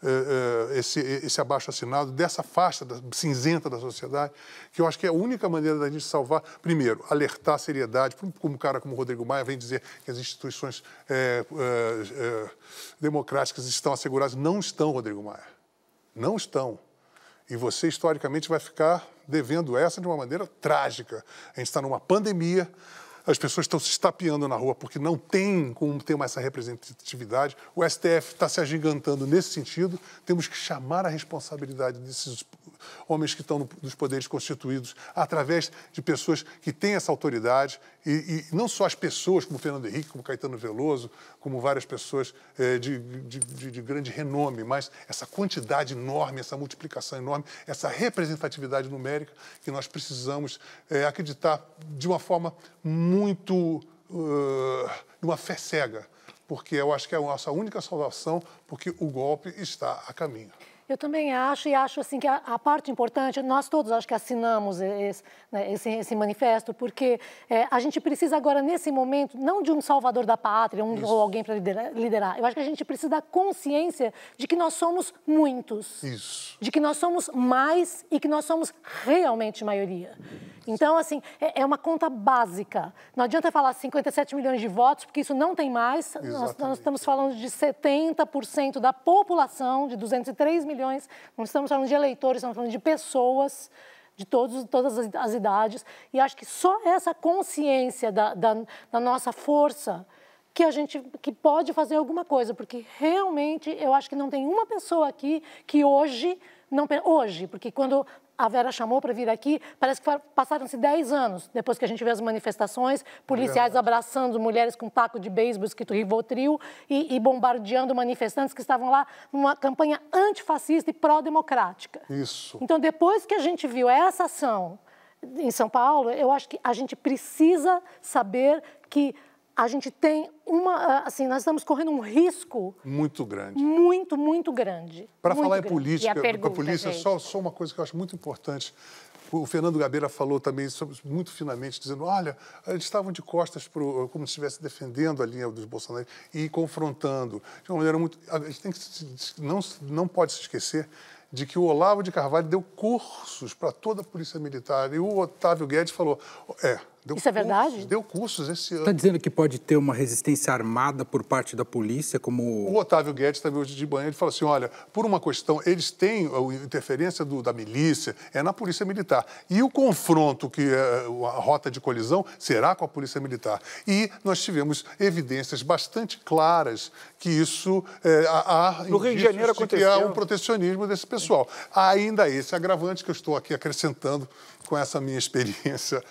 eh, eh, esse, esse abaixo-assinado, dessa faixa cinzenta da sociedade, que eu acho que é a única maneira da gente salvar, primeiro, alertar a seriedade, como um cara como Rodrigo Maia vem dizer que as instituições é, é, é, democráticas estão asseguradas. Não estão, Rodrigo Maia. Não estão. E você, historicamente, vai ficar devendo essa de uma maneira trágica. A gente está numa pandemia, as pessoas estão se estapeando na rua porque não tem como ter mais essa representatividade. O STF está se agigantando nesse sentido. Temos que chamar a responsabilidade desses homens que estão no, nos poderes constituídos através de pessoas que têm essa autoridade e, e, não só as pessoas, como Fernando Henrique, como Caetano Veloso, como várias pessoas é, de, de, de, de, grande renome, mas essa quantidade enorme, essa multiplicação enorme, essa representatividade numérica que nós precisamos é, acreditar de uma forma muito. Uh, uma fé cega, porque eu acho que é a nossa única salvação, porque o golpe está a caminho. Eu também acho, e acho assim que a, a parte importante, nós todos acho que assinamos esse, né, esse, esse manifesto, porque é, a gente precisa agora, nesse momento, não de um salvador da pátria um, ou alguém para liderar, liderar. Eu acho que a gente precisa da consciência de que nós somos muitos. Isso. De que nós somos mais e que nós somos realmente maioria. Então, assim, é, é uma conta básica. Não adianta falar 57 milhões de votos, porque isso não tem mais. Nós, nós estamos falando de 70% da população, de 203 milhões milhões, não estamos falando de eleitores, estamos falando de pessoas de todos, todas as idades. E acho que só essa consciência da, da, da nossa força que a gente que pode fazer alguma coisa, porque realmente eu acho que não tem uma pessoa aqui que hoje não hoje, porque quando a Vera chamou para vir aqui, parece que passaram-se 10 anos depois que a gente vê as manifestações, policiais abraçando mulheres com taco de beisebol escrito Rivotril e, e bombardeando manifestantes que estavam lá numa campanha antifascista e pró-democrática. Isso. Então, depois que a gente viu essa ação em São Paulo, eu acho que a gente precisa saber que a gente tem uma. Assim, nós estamos correndo um risco. Muito grande. Muito, muito grande. Para falar grande. em política, pergunta, a polícia, só, só uma coisa que eu acho muito importante. O Fernando Gabeira falou também sobre, muito finamente, dizendo: olha, eles estavam de costas pro, como se estivesse defendendo a linha dos bolsonaristas e confrontando. De uma maneira muito. A gente tem que, não, não pode se esquecer de que o Olavo de Carvalho deu cursos para toda a Polícia Militar e o Otávio Guedes falou: é, Deu Isso cursos, é verdade? Deu cursos esse tá ano. Está dizendo que pode ter uma resistência armada por parte da polícia, como... O Otávio Guedes também tá hoje de manhã, ele falou assim, olha, por uma questão, eles têm a interferência do, da milícia, é na polícia militar. E o confronto, que é a rota de colisão, será com a polícia militar. E nós tivemos evidências bastante claras que isso é, há no Rio de Janeiro de que há um protecionismo desse pessoal. Há ainda esse é agravante que eu estou aqui acrescentando com essa minha experiência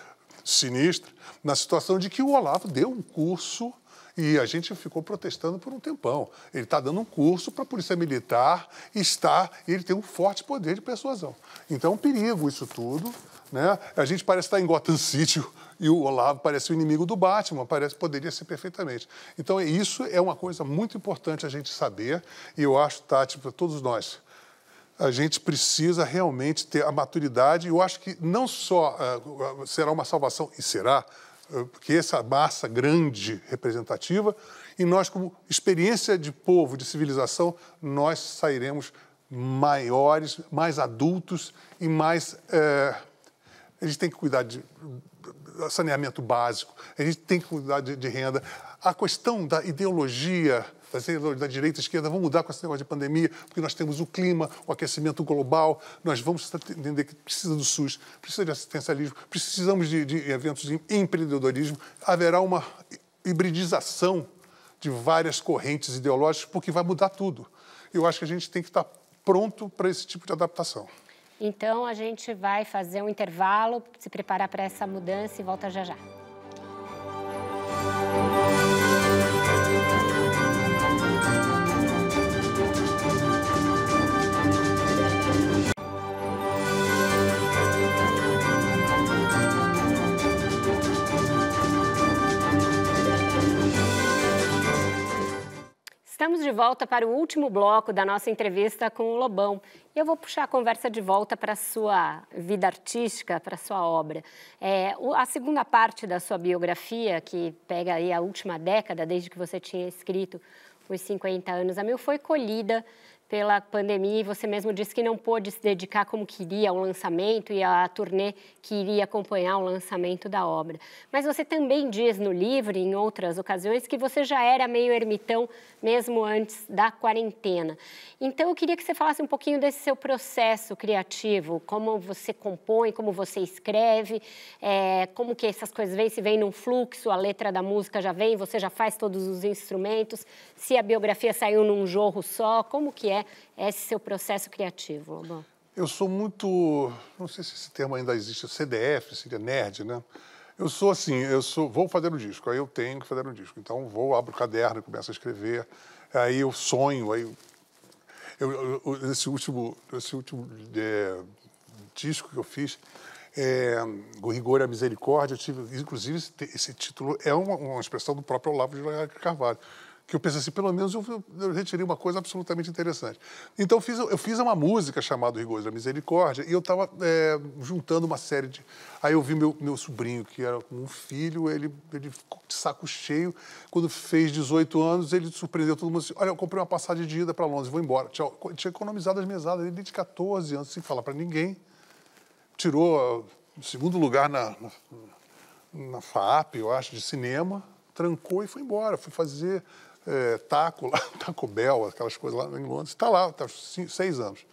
sinistra, na situação de que o Olavo deu um curso e a gente ficou protestando por um tempão. Ele está dando um curso para a Polícia Militar, estar e ele tem um forte poder de persuasão. Então, é um perigo isso tudo. Né? A gente parece estar em Gotham City e o Olavo parece o inimigo do Batman, parece poderia ser perfeitamente. Então, isso é uma coisa muito importante a gente saber, e eu acho, Tati, tá, tipo, para todos nós, a gente precisa realmente ter a maturidade. Eu acho que não só uh, será uma salvação, e será, uh, porque essa massa grande representativa, e nós, como experiência de povo, de civilização, nós sairemos maiores, mais adultos e mais. Uh, a gente tem que cuidar de saneamento básico, a gente tem que cuidar de, de renda. A questão da ideologia fazer tá da direita e esquerda, vão mudar com esse negócio de pandemia, porque nós temos o clima, o aquecimento global, nós vamos entender que precisa do SUS, precisa de assistencialismo, precisamos de, de eventos de empreendedorismo, haverá uma hibridização de várias correntes ideológicas, porque vai mudar tudo. Eu acho que a gente tem que estar pronto para esse tipo de adaptação. Então, a gente vai fazer um intervalo, se preparar para essa mudança e volta já já. Estamos de volta para o último bloco da nossa entrevista com o Lobão. Eu vou puxar a conversa de volta para a sua vida artística, para a sua obra. É, a segunda parte da sua biografia, que pega aí a última década, desde que você tinha escrito Os 50 Anos a Mil, foi colhida pela pandemia e você mesmo disse que não pôde se dedicar como queria ao lançamento e à turnê que iria acompanhar o lançamento da obra. Mas você também diz no livro, em outras ocasiões, que você já era meio ermitão mesmo antes da quarentena. Então eu queria que você falasse um pouquinho desse seu processo criativo, como você compõe, como você escreve, é, como que essas coisas vêm, se vem num fluxo, a letra da música já vem, você já faz todos os instrumentos, se a biografia saiu num jorro só, como que é? é esse seu processo criativo, Lobão? Eu sou muito, não sei se esse termo ainda existe, CDF, seria nerd, né? Eu sou assim, eu sou, vou fazer um disco, aí eu tenho que fazer um disco. Então vou, abro o caderno, e começo a escrever, aí eu sonho, aí eu, eu, esse último, esse último é, disco que eu fiz, é, o rigor e a misericórdia, tive, inclusive esse, esse título é uma, uma, expressão do próprio Olavo de Carvalho que eu pensei assim, pelo menos eu, eu retirei uma coisa absolutamente interessante. Então, eu fiz, eu fiz uma música chamada Rigores da Misericórdia e eu estava é, juntando uma série de... Aí eu vi meu, meu sobrinho, que era um filho, ele, ele ficou de saco cheio. Quando fez 18 anos, ele surpreendeu todo mundo assim, olha, eu comprei uma passagem de ida para Londres, vou embora. Tinha economizado as mesadas, ele de 14 anos, sem falar para ninguém. Tirou o ah, segundo lugar na, na, na eu acho, de cinema. Trancou e foi embora. Foi fazer é, taco lá, Taco Bell, aquelas coisas lá em Londres. Está lá, está seis anos.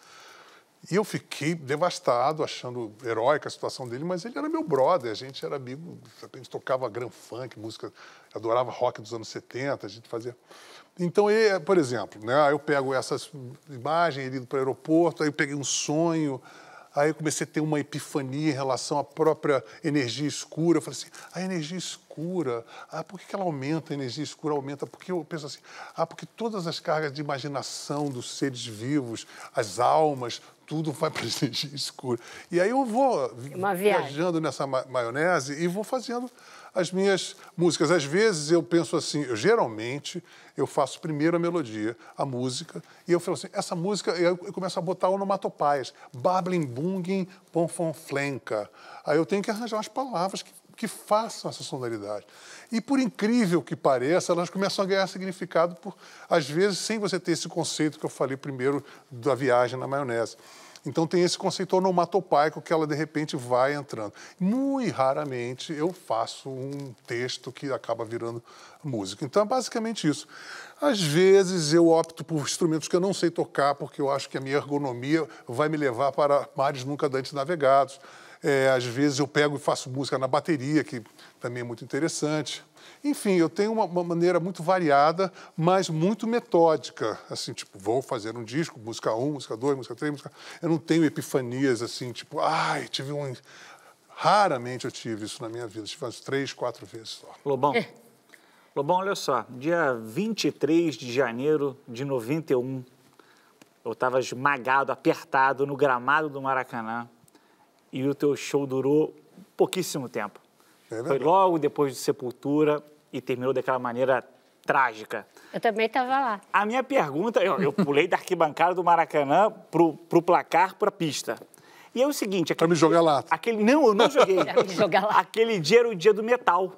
E eu fiquei devastado, achando heróica a situação dele, mas ele era meu brother, a gente era amigo, a gente tocava gran funk, música, adorava rock dos anos 70, a gente fazia. Então, ele, por exemplo, né, eu pego essa imagem, ele indo para o aeroporto, aí eu peguei um sonho, aí eu comecei a ter uma epifania em relação à própria energia escura. Eu falei assim, a energia escura escura. Ah, por que ela aumenta, a energia escura aumenta? Porque eu penso assim, ah, porque todas as cargas de imaginação dos seres vivos, as almas, tudo vai para a energia escura. E aí eu vou viajando nessa ma maionese e vou fazendo as minhas músicas. Às vezes eu penso assim, eu, geralmente eu faço primeiro a melodia, a música, e eu falo assim, essa música, eu, eu começo a botar onomatopaias, pom, flenca. Aí eu tenho que arranjar umas palavras que que façam essa sonoridade. E por incrível que pareça, elas começam a ganhar significado, por, às vezes, sem você ter esse conceito que eu falei primeiro da viagem na maionese. Então tem esse conceito onomatopaico que ela de repente vai entrando. Muito raramente eu faço um texto que acaba virando música. Então é basicamente isso. Às vezes eu opto por instrumentos que eu não sei tocar porque eu acho que a minha ergonomia vai me levar para mares nunca antes navegados. É, às vezes eu pego e faço música na bateria, que também é muito interessante. Enfim, eu tenho uma, uma, maneira muito variada, mas muito metódica. Assim, tipo, vou fazer um disco, música 1, um, música 2, música 3, música... Eu não tenho epifanias, assim, tipo, ai, tive um... Raramente eu tive isso na minha vida, tive umas três, quatro vezes só. Lobão, é. Lobão, olha só, dia 23 de janeiro de 91, eu estava esmagado, apertado no gramado do Maracanã, e o teu show durou pouquíssimo tempo. É Foi logo depois do Sepultura e terminou daquela maneira trágica. Eu também estava lá. A minha pergunta, eu, eu pulei da arquibancada do Maracanã para o placar, para a pista. E é o seguinte... Aquele, me jogar lá. Aquele, não, eu não joguei. Para me jogar lá. Aquele dia era o dia do metal.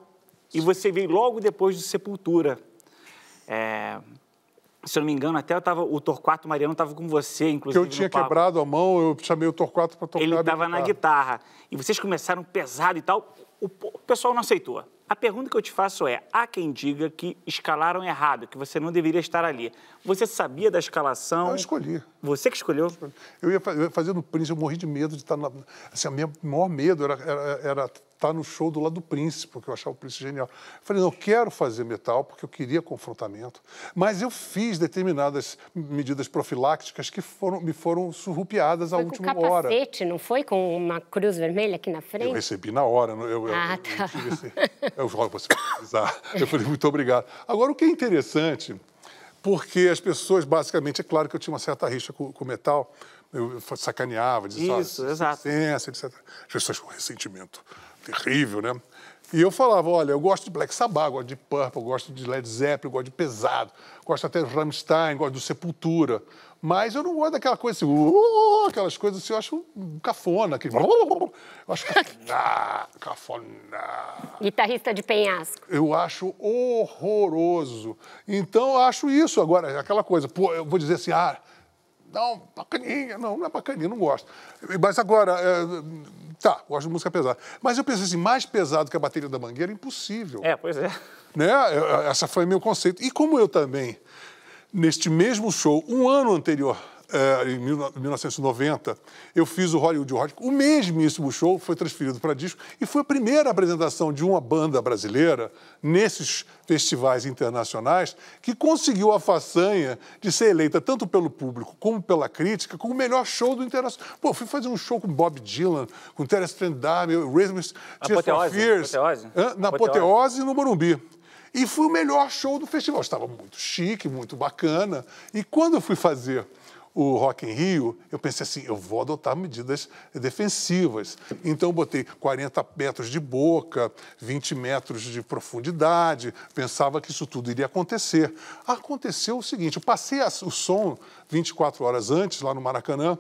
E você veio logo depois do Sepultura. É, se eu não me engano, até eu tava, o Torquato Mariano estava com você, inclusive. Que eu tinha quebrado a mão, eu chamei o Torquato para tocar. Ele estava na guitarra. E vocês começaram pesado e tal. O, o, pessoal não aceitou. A pergunta que eu te faço é: há quem diga que escalaram errado, que você não deveria estar ali. Você sabia da escalação? Eu escolhi. Você que escolheu? Eu, eu ia, fazer no Prince, eu morri de medo de estar na. Assim, o meu maior medo era, era, era estar tá no show do lado do Príncipe, porque eu achava o Príncipe genial. Eu falei, não, quero fazer metal, porque eu queria confrontamento. Mas eu fiz determinadas medidas profiláticas que foram, me foram surrupiadas à última com hora. capacete, não foi? Com uma cruz vermelha aqui na frente? Eu recebi na hora. Eu, ah, eu, tá. Eu, eu, eu falei, muito obrigado. Agora, o que é interessante porque as pessoas, basicamente, é claro que eu tinha uma certa rixa com, com metal, eu sacaneava, dizia, Isso, exato. etc. As pessoas com ressentimento terrível, né? E eu falava, olha, eu gosto de Black Sabbath, gosto de Purple, gosto de Led Zeppelin, gosto de pesado, gosto até de Rammstein, gosto do Sepultura, mas eu não gosto daquela coisa assim, uh, aquelas coisas assim, eu acho cafona. Aquele, eu acho cafona, cafona. Guitarrista de penhasco. Eu acho horroroso. Então, eu acho isso agora, aquela coisa. Pô, eu vou dizer assim, ah, não, bacaninha, não, não é bacaninha, não gosto. Mas agora, é, tá, gosto de música pesada. Mas eu pensei assim, mais pesado que a bateria da mangueira, impossível. É, pois é. Né? É, é, essa foi meu conceito. E como eu também, neste mesmo show, um ano anterior é, em 1990, eu fiz o Hollywood Rock. O mesmíssimo show foi transferido para disco e foi a primeira apresentação de uma banda brasileira nesses festivais internacionais que conseguiu a façanha de ser eleita tanto pelo público como pela crítica como o melhor show do internacional. Pô, fui fazer um show com Bob Dylan, com Terence Trent D'Arby, Rasmus Tears na Apoteose no Morumbi. E foi o melhor show do festival. Estava muito chique, muito bacana. E quando eu fui fazer o Rock in Rio, eu pensei assim, eu vou adotar medidas defensivas. Então botei 40 metros de boca, 20 metros de profundidade, pensava que isso tudo iria acontecer. Aconteceu o seguinte, eu passei o som 24 horas antes lá no Maracanã,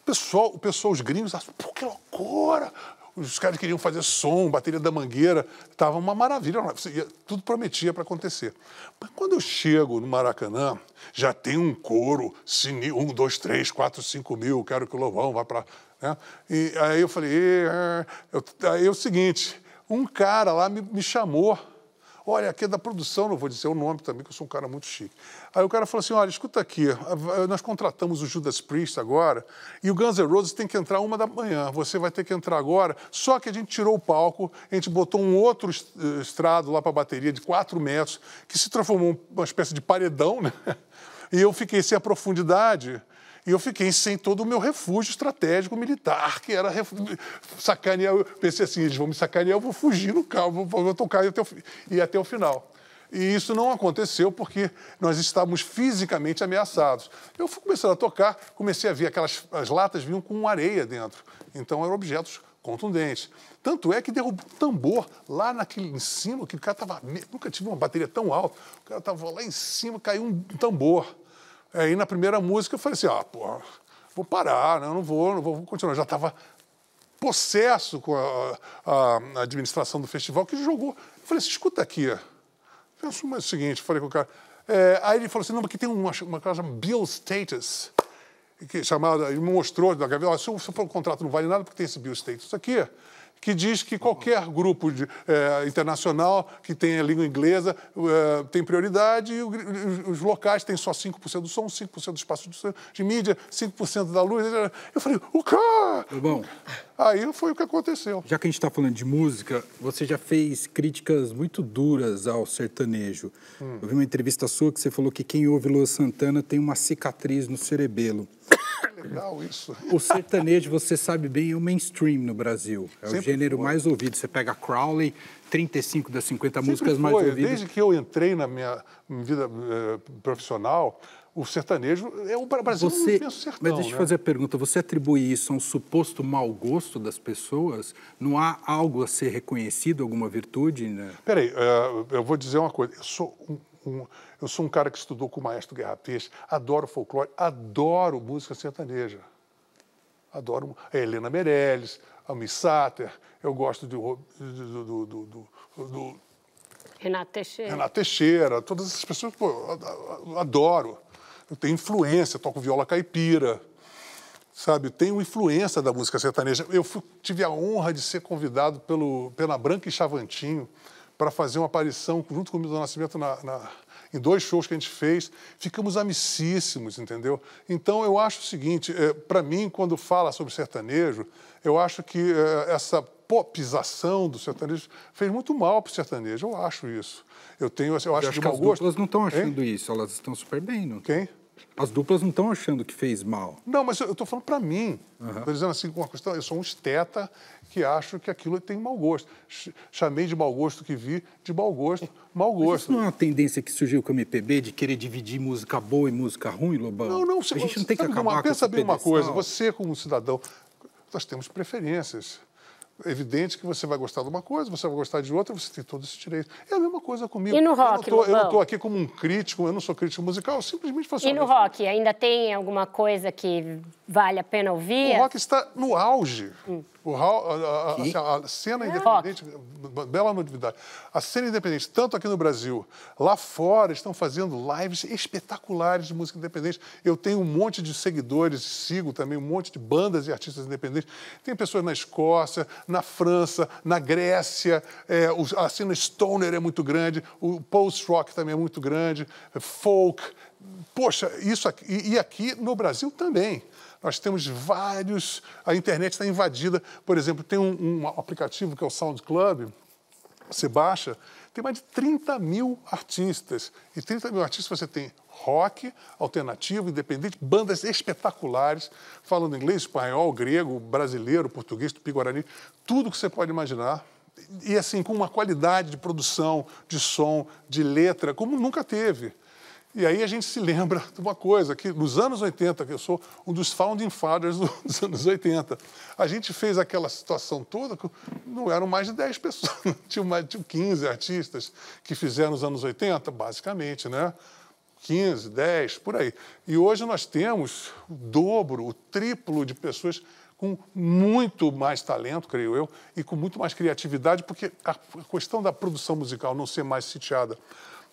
o pessoal, o pessoal, os gringos, ah, pô, que loucura! os caras queriam fazer som, bateria da mangueira, estava uma maravilha, tudo prometia para acontecer. Mas quando eu chego no Maracanã, já tem um coro, um, dois, três, quatro, cinco mil, quero que o Lovão vá para. Né? E aí eu falei, e, eu, aí é o seguinte, um cara lá me, me chamou Olha, aqui é da produção, não vou dizer o nome também, que eu sou um cara muito chique. Aí o cara falou assim: olha, escuta aqui, nós contratamos o Judas Priest agora e o Guns N' Roses tem que entrar uma da manhã, você vai ter que entrar agora. Só que a gente tirou o palco, a gente botou um outro eh, estrado lá para a bateria de quatro metros, que se transformou em uma espécie de paredão, né? E eu fiquei sem a profundidade e eu fiquei sem todo o meu refúgio estratégico militar, que era ref... sacanear. Eu pensei assim, eles vão me sacanear, eu vou fugir no carro, vou, vou tocar e até, o... até o final. E isso não aconteceu porque nós estávamos fisicamente ameaçados. Eu fui começando a tocar, comecei a ver aquelas as latas vinham com areia dentro. Então eram objetos contundentes. Tanto é que derrubou um tambor lá naquele, em cima, que o cara estava. Nunca tive uma bateria tão alta. O cara estava lá em cima, caiu um tambor. Aí na primeira música eu falei assim, ah, pô, vou parar, né? não vou, não vou, vou continuar. Eu já estava possesso com a, a, a, administração do festival, que jogou. Eu falei assim, escuta aqui, penso mais o seguinte, falei com o cara. É, aí ele falou assim, não, porque tem uma, uma coisa chamada Bill Status, que é chamada, ele me mostrou da gaveta, se o seu contrato não vale nada, porque tem esse Bill Status aqui que diz que qualquer grupo de, é, internacional que tenha língua inglesa é, tem prioridade e o, os locais têm só 5% do som, 5% do espaço de, de mídia, 5% da luz. Eu falei, o quê? Bom, aí foi o que aconteceu. Já que a gente está falando de música, você já fez críticas muito duras ao sertanejo. Hum. Eu vi uma entrevista sua que você falou que quem ouve Lua Santana tem uma cicatriz no cerebelo. Que legal isso. O sertanejo, você sabe bem, é o mainstream no Brasil. É Sempre o gênero foi. mais ouvido. Você pega Crowley, 35 das 50 Sempre músicas foi. mais ouvidas. Desde que eu entrei na minha vida eh, profissional, o sertanejo é o Brasil você, é um sertão, Mas deixa eu né? fazer a pergunta. Você atribui isso a um suposto mau gosto das pessoas? Não há algo a ser reconhecido, alguma virtude? Né? Peraí, eh, eu vou dizer uma coisa. Eu sou um um, eu sou um cara que estudou com o maestro Guerra Peixe, adoro folclore, adoro música sertaneja. Adoro a é, Helena Meirelles, a Miss Sater, eu gosto de, do, do, do, do Renato Teixeira. Renato Teixeira, todas essas pessoas, pô, adoro. Eu tenho influência, toco viola caipira, sabe? Tenho influência da música sertaneja. Eu fui, tive a honra de ser convidado pelo, pela Branca e Chavantinho para fazer uma aparição junto com o Milton Nascimento na, na, em dois shows que a gente fez. Ficamos amicíssimos, entendeu? Então, eu acho o seguinte: é, para mim, quando fala sobre sertanejo, eu acho que é, essa popização do sertanejo fez muito mal para o sertanejo. Eu acho isso. Eu tenho, eu acho, eu acho que, que as duplas não estão achando hein? isso. Elas estão super bem, não? Quem? As duplas não estão achando que fez mal. Não, mas eu estou falando para mim. Estou uhum. dizendo assim, com uma questão, eu sou um esteta que acho que aquilo tem mau gosto. Chamei de mau gosto que vi de mau gosto, mau gosto. Mas isso não é uma tendência que surgiu com o MPB de querer dividir música boa e música ruim, Lobão? Não, não. Você, a gente não tem que acabar uma, com Pensa bem uma coisa, você como cidadão, nós temos preferências. É evidente que você vai gostar de uma coisa, você vai gostar de outra, você tem todo esse direito. É a mesma coisa comigo. E no rock, Eu não estou aqui como um crítico, eu não sou crítico musical, eu simplesmente faço... E no rock, ainda tem alguma coisa que vale a pena ouvir? O rock está no auge. Hum. O a, a, a, assim, cena é. independente, bela novidade. A cena independente, tanto aqui no Brasil, lá fora, estão fazendo lives espetaculares de música independente. Eu tenho um monte de seguidores, sigo também um monte de bandas e artistas independentes. Tem pessoas na Escócia, na França, na Grécia. É, a cena stoner é muito grande, o post-rock também é muito grande, folk. Poxa, isso aqui, e aqui no Brasil também. Nós temos vários. A internet está invadida. Por exemplo, tem um, um aplicativo que é o Sound Club, você baixa, tem mais de 30 mil artistas. E 30 mil artistas você tem rock, alternativo, independente, bandas espetaculares, falando inglês, espanhol, grego, brasileiro, português, tupi-guarani, tudo que você pode imaginar. E assim, com uma qualidade de produção, de som, de letra, como nunca teve. E aí a gente se lembra de uma coisa, que nos anos 80, que eu sou um dos founding fathers dos anos 80, a gente fez aquela situação toda, que não eram mais de 10 pessoas, tinha, mais, tinha 15 artistas que fizeram nos anos 80, basicamente, né? 15, 10, por aí. E hoje nós temos o dobro, o triplo de pessoas com muito mais talento, creio eu, e com muito mais criatividade, porque a questão da produção musical não ser mais sitiada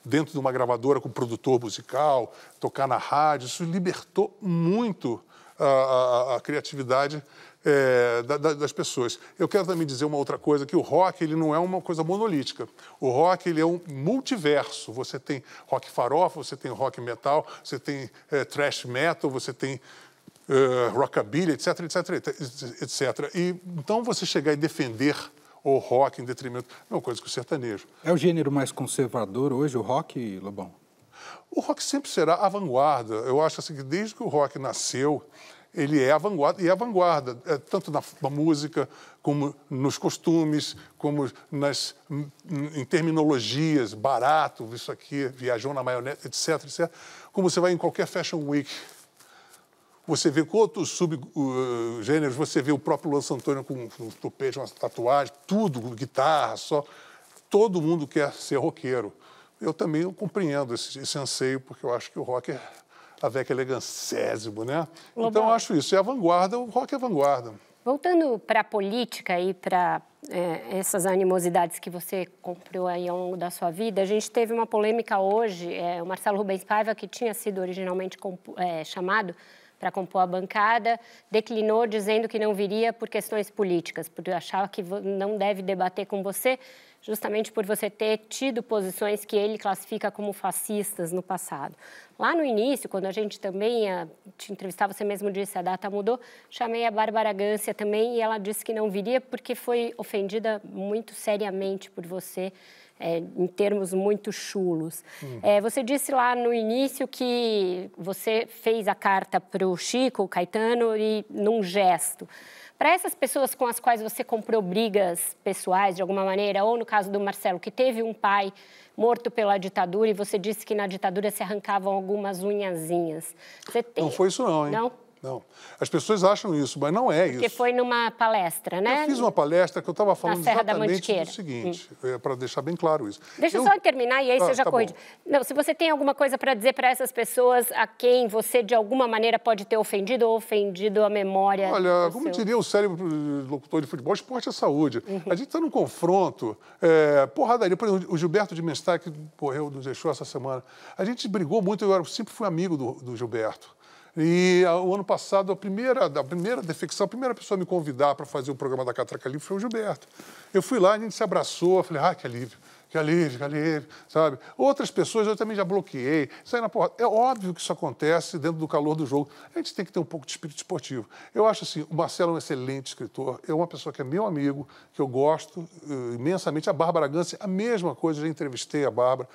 dentro de uma gravadora com produtor musical, tocar na rádio. Isso libertou muito a, ah, ah, a, a criatividade é, da, da, das pessoas. Eu quero também dizer uma outra coisa, que o rock ele não é uma coisa monolítica. O rock ele é um multiverso. Você tem rock farofa, você tem rock metal, você tem é, thrash metal, você tem é, rockabilly, etc, etc, etc, E, então, você chegar e defender ou rock em detrimento. Não, coisa que o sertanejo. É o gênero mais conservador hoje, o rock, Lobão? O rock sempre será a vanguarda. Eu acho assim que desde que o rock nasceu, ele é a vanguarda, e é a vanguarda, é, tanto na, na, música, como nos costumes, como nas, hum, em terminologias, barato, isso aqui, viajou na maionese, etc, etc. Como você vai em qualquer Fashion Week você vê com outros subgêneros, uh, você vê o próprio Luan Santônio com um topete, uma tatuagem, tudo, guitarra, só. Todo mundo quer ser roqueiro. Eu também compreendo esse, esse, anseio, porque eu acho que o rock é a veca elegancésimo, né? Então, eu acho isso. É a vanguarda, o rock é a vanguarda. Voltando para a política e para é, essas animosidades que você comprou aí ao longo da sua vida, a gente teve uma polêmica hoje. É, o Marcelo Rubens Paiva, que tinha sido originalmente é, chamado para compor a bancada, declinou dizendo que não viria por questões políticas, por achar que não deve debater com você, justamente por você ter tido posições que ele classifica como fascistas no passado. Lá no início, quando a gente também ia te entrevistava você mesmo disse a data mudou, chamei a Bárbara Gância também e ela disse que não viria porque foi ofendida muito seriamente por você é, em termos muito chulos. Hum. É, você disse lá no início que você fez a carta para o Chico, o Caetano, e num gesto. Para essas pessoas com as quais você comprou brigas pessoais, de alguma maneira, ou no caso do Marcelo, que teve um pai morto pela ditadura e você disse que na ditadura se arrancavam algumas unhazinhas. Tem... Não foi isso não, hein? Não? Não. As pessoas acham isso, mas não é Porque isso. Porque foi numa palestra, né? Eu fiz uma palestra que eu estava falando exatamente do seguinte, hum. É, para deixar bem claro isso. Deixa eu só terminar e aí ah, você já tá corrige. Não, se você tem alguma coisa para dizer para essas pessoas a quem você, de alguma maneira, pode ter ofendido ou ofendido a memória. Olha, como seu... diria o cérebro locutor de futebol, esporte é saúde. Uhum. A gente está num confronto, é, porradaria. Por exemplo, o Gilberto de Mestar, que morreu, nos deixou essa semana. A gente brigou muito, eu sempre fui amigo do, do Gilberto. E a, ah, o ano passado, a primeira, a primeira defecção, a primeira pessoa a me convidar para fazer o programa da Catraca Livre foi o Gilberto. Eu fui lá, a gente se abraçou, falei, ah, que alívio que alívio, que alívio, sabe? Outras pessoas eu também já bloqueei. Sai na porta. É óbvio que isso acontece dentro do calor do jogo. A gente tem que ter um pouco de espírito esportivo. Eu acho assim, o Marcelo é um excelente escritor, é uma pessoa que é meu amigo, que eu gosto uh, imensamente. A Bárbara Gance, a mesma coisa, já entrevistei a Bárbara.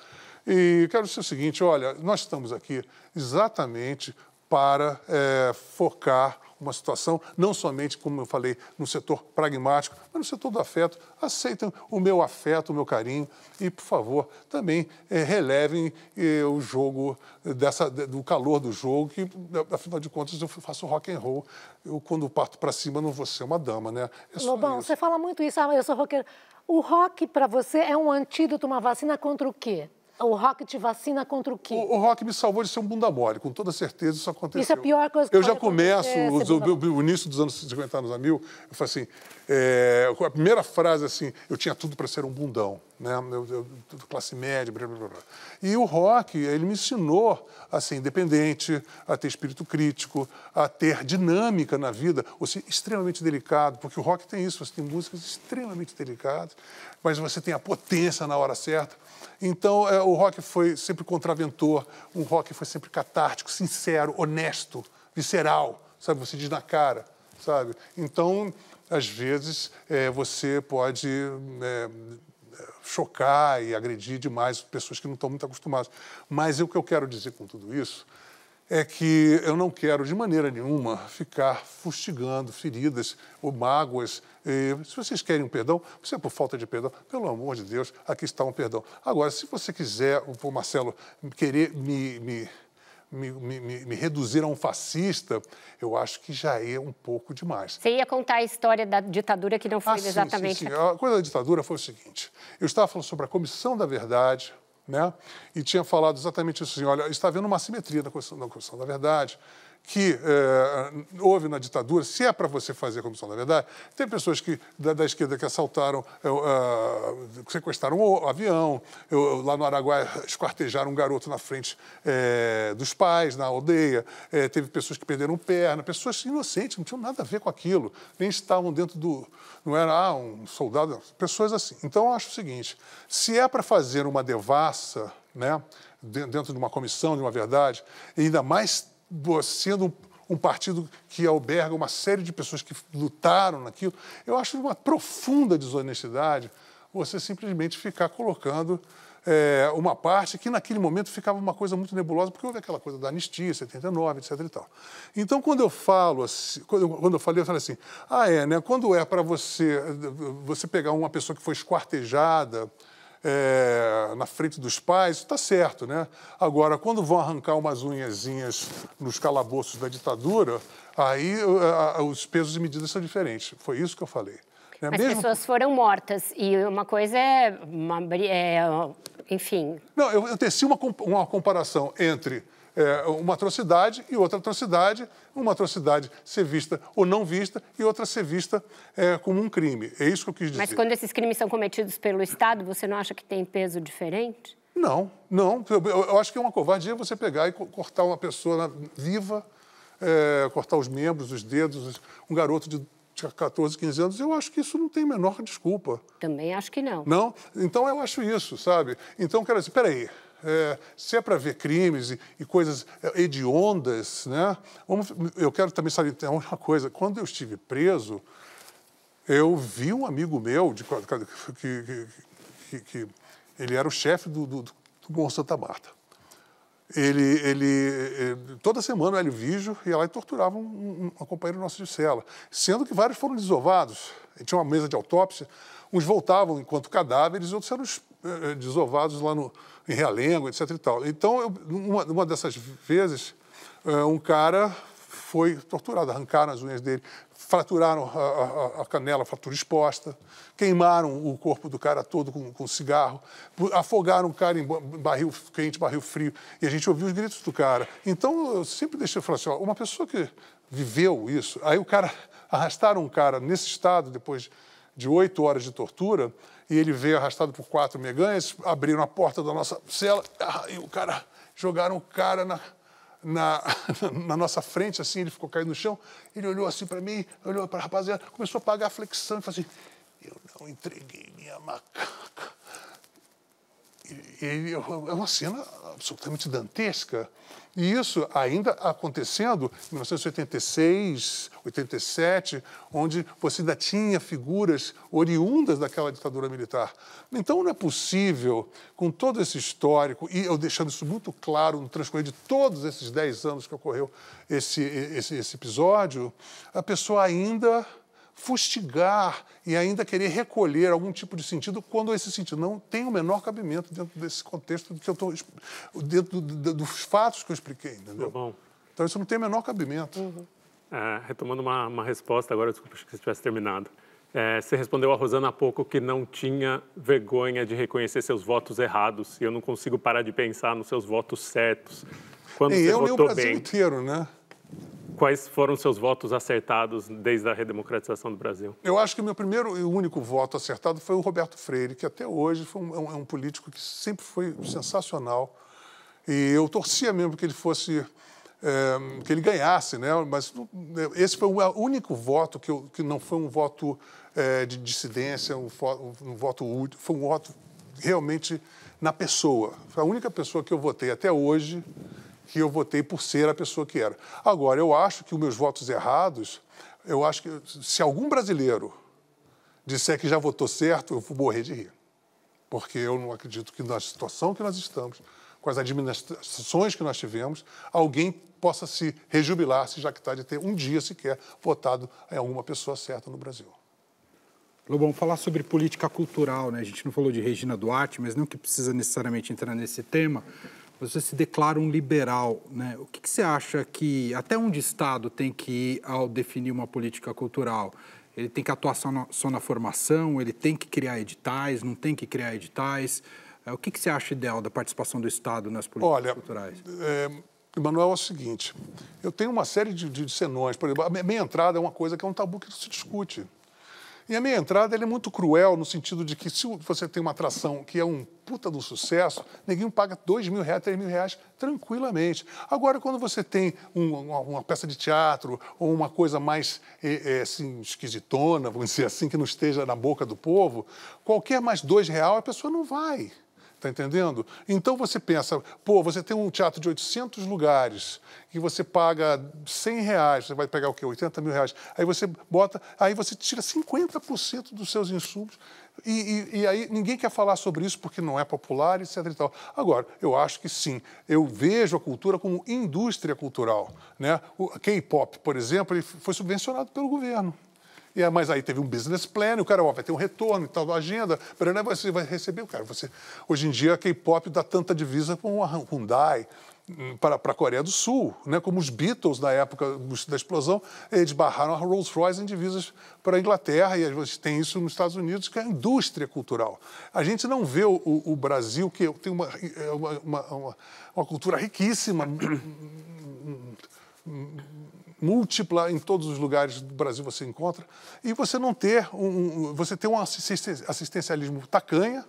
E quero dizer o seguinte, olha, nós estamos aqui exatamente para é, focar uma situação, não somente, como eu falei, no setor pragmático, mas no setor do afeto. Aceitem o meu afeto, o meu carinho e, por favor, também é, relevem é, o jogo, dessa, do calor do jogo, que, afinal de contas, eu faço rock and roll. Eu, quando parto para cima, não vou ser uma dama, né? É Lobão, isso. você fala muito isso, ah, eu sou roqueiro. O rock, para você, é um antídoto, uma vacina contra o quê? O rock te vacina contra o quê? O, o rock me salvou de ser um bunda mole, com toda certeza isso aconteceu. Isso é a pior coisa que Eu já começo, os, é o, o, início dos anos 50, anos a mil, eu falei assim, é, a primeira frase é assim, eu tinha tudo para ser um bundão né? Eu, eu, classe média, blá, blá, blá. E o rock, ele me ensinou a assim, ser independente, a ter espírito crítico, a ter dinâmica na vida, ou ser extremamente delicado, porque o rock tem isso, você tem músicas extremamente delicadas, mas você tem a potência na hora certa. Então, é, o rock foi sempre contraventor, o rock foi sempre catártico, sincero, honesto, visceral, sabe? Você diz na cara, sabe? Então, às vezes, é, você pode... É, chocar e agredir demais pessoas que não estão muito acostumadas. Mas o que eu quero dizer com tudo isso é que eu não quero, de maneira nenhuma, ficar fustigando feridas ou mágoas. E, se vocês querem um perdão, se é por falta de perdão, pelo amor de Deus, aqui está um perdão. Agora, se você quiser, o Marcelo, querer me, me me, me, me, reduzir a um fascista, eu acho que já é um pouco demais. Você ia contar a história da ditadura que não foi ah, exatamente. Sim, sim, A coisa da ditadura foi o seguinte: eu estava falando sobre a Comissão da Verdade. Né? E tinha falado exatamente isso, assim, olha, está havendo uma assimetria na Comissão, na questão da verdade, que eh, houve na ditadura, se é para você fazer a comissão da verdade, tem pessoas que, da, da esquerda que assaltaram, é, sequestraram o avião, eu, lá no Araguaia esquartejaram um garoto na frente dos pais, na aldeia, teve pessoas que perderam perna, pessoas inocentes, não tinham nada a ver com aquilo, nem estavam dentro do. não era ah, um soldado, pessoas assim. Então eu acho o seguinte: se é para fazer uma devassa, né, dentro de uma comissão, de uma verdade, ainda mais sendo um partido que alberga uma série de pessoas que lutaram naquilo, eu acho uma profunda desonestidade você simplesmente ficar colocando é, uma parte que naquele momento ficava uma coisa muito nebulosa, porque houve aquela coisa da anistia, 79, etc e tal. Então, quando eu falo assim, quando, quando eu falei, eu falei assim, ah, é, né, quando é para você, você pegar uma pessoa que foi esquartejada, é, na frente dos pais, está certo, né? Agora, quando vão arrancar umas unhazinhas nos calabouços da ditadura, aí a, a, os pesos e medidas são diferentes. Foi isso que eu falei. Né? As Mesmo... pessoas foram mortas e uma coisa é, uma, é enfim. Não, eu, eu teci uma, uma comparação entre é, uma atrocidade e outra atrocidade, uma atrocidade ser vista ou não vista e outra ser vista é, como um crime. É isso que eu quis dizer. Mas quando esses crimes são cometidos pelo Estado, você não acha que tem peso diferente? Não, não. Eu, eu acho que é uma covardia você pegar e cortar uma pessoa viva, é, cortar os membros, os dedos, um garoto de 14, 15 anos, eu acho que isso não tem a menor desculpa. Também acho que não. Não? Então eu acho isso, sabe? Então, quero dizer, peraí, é, se é para ver crimes e, e, coisas é, hediondas, né? Vamos, eu quero também saber então, uma coisa. Quando eu estive preso, eu vi um amigo meu de, que, que, que, ele era o chefe do, do, do Morro Santa Marta. Ele, ele, ele, toda semana o Hélio Vigio ia lá e torturava um, um, um companheiro nosso de cela, sendo que vários foram desovados. Ele tinha uma mesa de autópsia, Uns voltavam enquanto cadáveres, outros eram eh, eh, desovados lá no, em Realengo, etc. E tal. Então, eu, uma, uma, dessas vezes, eh, um cara foi torturado, arrancaram as unhas dele, fraturaram a, a, a canela, fratura exposta, queimaram o corpo do cara todo com, com cigarro, afogaram o cara em barril quente, barril frio, e a gente ouviu os gritos do cara. Então, eu sempre deixei falar assim, ó, uma pessoa que viveu isso, aí o cara, arrastaram um cara nesse estado, depois de oito horas de tortura, e ele veio arrastado por quatro meganhas, abriram a porta da nossa cela, ah, e o cara, jogaram o cara na, na, na, nossa frente, assim, ele ficou caído no chão, ele olhou assim para mim, olhou para a rapaziada, começou a pagar a flexão e falou assim, eu não entreguei minha macaca é uma cena absolutamente dantesca. E isso ainda acontecendo em 1986, 87, onde você ainda tinha figuras oriundas daquela ditadura militar. Então não é possível, com todo esse histórico, e eu deixando isso muito claro no transcorrer de todos esses 10 anos que ocorreu esse, esse, esse episódio, a pessoa ainda fustigar e ainda querer recolher algum tipo de sentido quando esse sentido não tem o menor cabimento dentro desse contexto que eu estou dentro do, do, dos fatos que eu expliquei, entendeu? Tá então isso não tem o menor cabimento. Uhum. É, retomando uma, uma, resposta agora, desculpa se tivesse terminado. É, você respondeu a Rosana há pouco que não tinha vergonha de reconhecer seus votos errados e eu não consigo parar de pensar nos seus votos certos. Quando e você eu votou nem o Brasil bem. inteiro, né? Quais foram seus votos acertados desde a redemocratização do Brasil? Eu acho que o meu primeiro e único voto acertado foi o Roberto Freire, que até hoje foi um, é um é político que sempre foi sensacional. E eu torcia mesmo que ele fosse é, que ele ganhasse, né? Mas é, esse foi o único voto que, eu, que não foi um voto é, de dissidência, um, um voto útil, foi um voto realmente na pessoa. Foi a única pessoa que eu votei até hoje que eu votei por ser a pessoa que era. Agora, eu acho que os meus votos errados, eu acho que se algum brasileiro disser que já votou certo, eu vou morrer de rir. Porque eu não acredito que na situação que nós estamos, com as administrações que nós tivemos, alguém possa se rejubilar, se jactar de ter um dia sequer votado em alguma pessoa certa no Brasil. Lobão, falar sobre política cultural, né? A gente não falou de Regina Duarte, mas não que precisa necessariamente entrar nesse tema, você se declara um liberal, né? O que, que você acha que até onde o Estado tem que ir ao definir uma política cultural? Ele tem que atuar só na, só na formação? Ele tem que criar editais? Não tem que criar editais? É, o que, que você acha ideal da participação do Estado nas políticas Olha, culturais? É... Emanuel, é o seguinte: eu tenho uma série de, de, de senões. Por exemplo, a minha entrada é uma coisa que é um tabu que não se discute. E a meia entrada é muito cruel no sentido de que se você tem uma atração que é um puta do sucesso, ninguém paga dois mil reais, três mil reais tranquilamente. Agora, quando você tem um, uma, uma, peça de teatro ou uma coisa mais é, é, assim, esquisitona, vamos dizer assim, que não esteja na boca do povo, qualquer mais dois real a pessoa não vai. Está entendendo? Então você pensa, pô, você tem um teatro de 800 lugares e você paga 100 reais, você vai pegar o quê? 80 mil reais. Aí você bota, aí você tira 50% dos seus insumos e, e, e, aí ninguém quer falar sobre isso porque não é popular, etc. E tal. Agora, eu acho que sim. Eu vejo a cultura como indústria cultural. Né? O K-pop, por exemplo, ele foi subvencionado pelo governo. E, é, mas aí teve um business plan, o cara ó, vai ter um retorno e tal, agenda, né, você vai receber o cara. Você, hoje em dia, K-pop dá tanta divisa com a Hyundai, hum, para, para a Coreia do Sul, né? como os Beatles na época da explosão, eles barraram a Rolls-Royce em divisas para a Inglaterra, e a gente tem isso nos Estados Unidos, que é a indústria cultural. A gente não vê o, o Brasil, que tem é uma, uma, uma, uma cultura riquíssima, hum, hum, múltipla em todos os lugares do Brasil você encontra e você não ter um, você ter um assistencialismo tacanha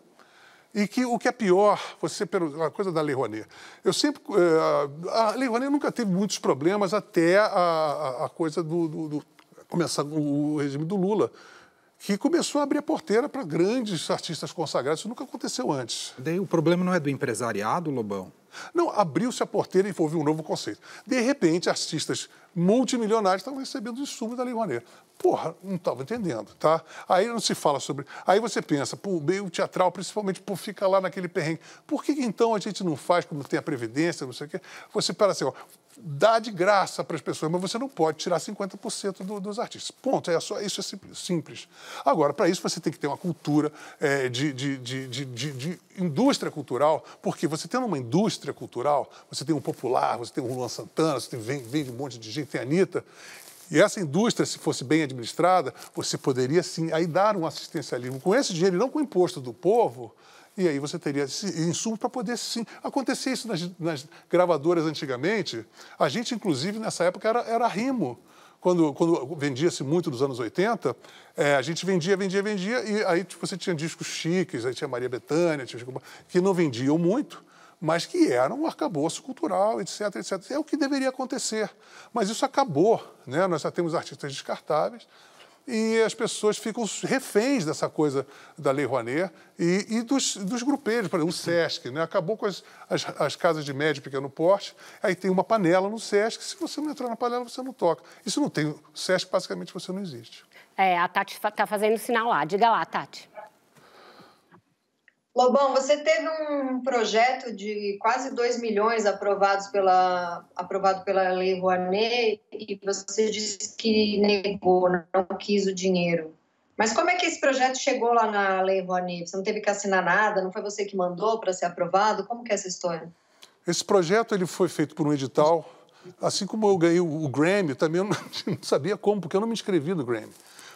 e que o que é pior, você a coisa da Lei Rouanet. Eu sempre eh, a Lei Rouanet nunca teve muitos problemas até a, a, a coisa do, do, do começar o regime do Lula que começou a abrir a porteira para grandes artistas consagrados. Isso nunca aconteceu antes. Daí o problema não é do empresariado, Lobão? Não, abriu-se a porteira e envolveu um novo conceito. De repente, artistas multimilionários estavam recebendo os insumos da Lei Rouanet. Porra, não estava entendendo, tá? Aí não se fala sobre... Aí você pensa, pô, o meio teatral, principalmente, pô, fica lá naquele perrengue. Por que, que, então a gente não faz como tem a Previdência, não sei o quê? Você para assim, ó, dá de graça para as pessoas, mas você não pode tirar 50% do, dos artistas. Ponto, é só, isso é simples. simples. Agora, para isso você tem que ter uma cultura é, de, de, de, de, indústria cultural, porque você tendo uma indústria cultural, você tem um popular, você tem um Luan Santana, você tem, vende um monte de gente, tem a Anitta, e essa indústria, se fosse bem administrada, você poderia sim aí dar um assistencialismo com esse dinheiro e não com o imposto do povo, e aí você teria esse insumo para poder sim. Acontecia isso nas, nas, gravadoras antigamente. A gente, inclusive, nessa época era, era rimo. Quando, quando vendia-se muito dos anos 80, é, a gente vendia, vendia, vendia, e aí tipo, você tinha discos chiques, aí tinha Maria Bethânia, tinha que não vendiam muito, mas que eram um arcabouço cultural, etc, etc. É o que deveria acontecer. Mas isso acabou, né? Nós já temos artistas descartáveis, e as pessoas ficam reféns dessa coisa da Lei Rouanet e, e dos, dos grupelhos, por exemplo, o SESC, né? acabou com as, as, as, casas de médio e pequeno porte, aí tem uma panela no SESC, se você não entrar na panela, você não toca. Isso não tem, o SESC basicamente você não existe. É, a Tati está fazendo sinal lá, diga lá, Tati. Lobão, você teve um projeto de quase 2 milhões aprovados pela, aprovado pela Lei Rouanet e você disse que negou, não quis o dinheiro. Mas como é que esse projeto chegou lá na Lei Rouanet? Você não teve que assinar nada? Não foi você que mandou para ser aprovado? Como que é essa história? Esse projeto ele foi feito por um edital. Assim como eu ganhei o Grammy, também eu não sabia como, porque eu não me inscrevi no Grammy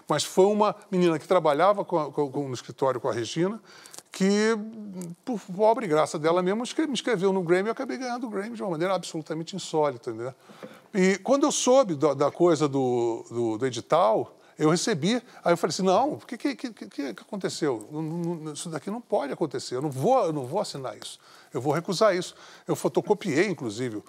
mas foi uma menina que trabalhava com, com, com, no escritório com a Regina que, por pobre graça dela mesma, me escreveu no Grammy e eu acabei ganhando o Grammy de uma maneira absolutamente insólita. Né? E quando eu soube da, da coisa do, do, do, edital, eu recebi, aí eu falei assim, não, o que, que, que, que aconteceu? Isso daqui não pode acontecer, eu não vou, eu não vou assinar isso, eu vou recusar isso. Eu fotocopiei, inclusive,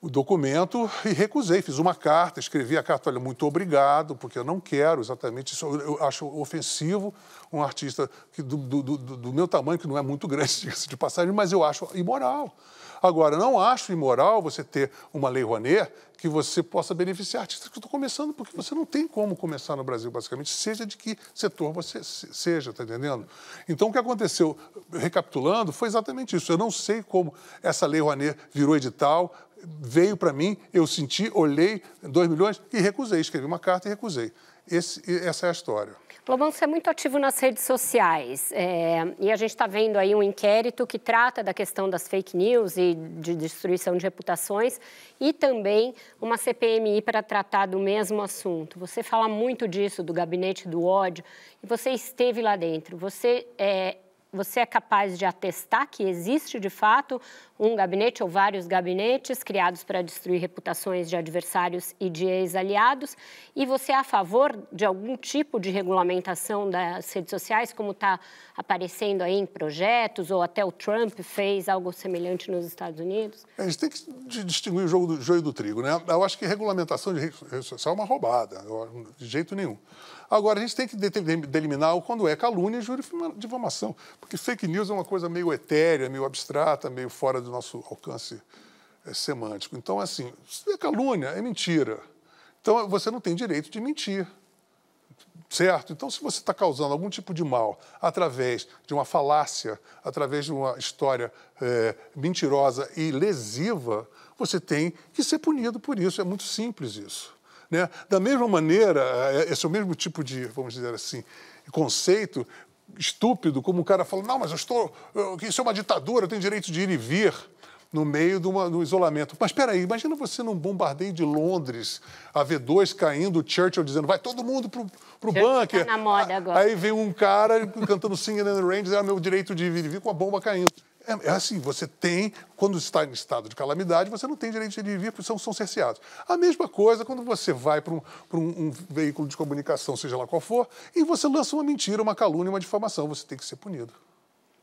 o documento e recusei. Fiz uma carta, escrevi a carta, olha, muito obrigado, porque eu não quero exatamente isso. Eu acho ofensivo um artista que, do, do, do, do meu tamanho, que não é muito grande, de passagem, mas eu acho imoral. Agora, não acho imoral você ter uma lei Rouanet que você possa beneficiar artistas que estão começando, porque você não tem como começar no Brasil, basicamente, seja de que setor você seja, está entendendo? Então, o que aconteceu, recapitulando, foi exatamente isso. Eu não sei como essa lei Rouanet virou edital, veio para mim, eu senti, olhei, 2 milhões e recusei. Escrevi uma carta e recusei. Esse, essa é a história. Lobão, você é muito ativo nas redes sociais é, e a gente está vendo aí um inquérito que trata da questão das fake news e de destruição de reputações e também uma CPMI para tratar do mesmo assunto. Você fala muito disso, do gabinete do ódio, e você esteve lá dentro. Você é, você é capaz de atestar que existe de fato um gabinete ou vários gabinetes criados para destruir reputações de adversários e de ex-aliados, e você é a favor de algum tipo de regulamentação das redes sociais, como está aparecendo aí em projetos, ou até o Trump fez algo semelhante nos Estados Unidos? É, a gente tem que distinguir o jogo do joio do trigo, né? Eu acho que regulamentação de rede social é uma roubada, de jeito nenhum. Agora, a gente tem que delimitar quando é calúnia e júri de difamação, porque fake news é uma coisa meio etérea, meio abstrata, meio fora do nosso alcance é, semântico. Então, assim, é calúnia, é mentira. Então, você não tem direito de mentir. Certo? Então, se você está causando algum tipo de mal através de uma falácia, através de uma história é, mentirosa e lesiva, você tem que ser punido por isso. É muito simples isso. Né? Da mesma maneira, é, é, esse é o mesmo tipo de, vamos dizer assim, conceito estúpido, como o cara fala, não, mas eu estou, isso é uma ditadura, eu tenho direito de ir e vir no meio de do isolamento. Mas espera aí, imagina você num bombardeio de Londres, a V2 caindo, Churchill dizendo, vai todo mundo pro, pro Churchill tá bunker. Tá na moda agora. Aí vem um cara cantando Singing in the Rain, dizendo, ah, meu direito de e vir com a bomba caindo. É, é, assim, você tem, quando está em estado de calamidade, você não tem direito de vir, porque são, são cerceados. A mesma coisa quando você vai para um, um, um, veículo de comunicação, seja lá qual for, e você lança uma mentira, uma calúnia, uma difamação, você tem que ser punido.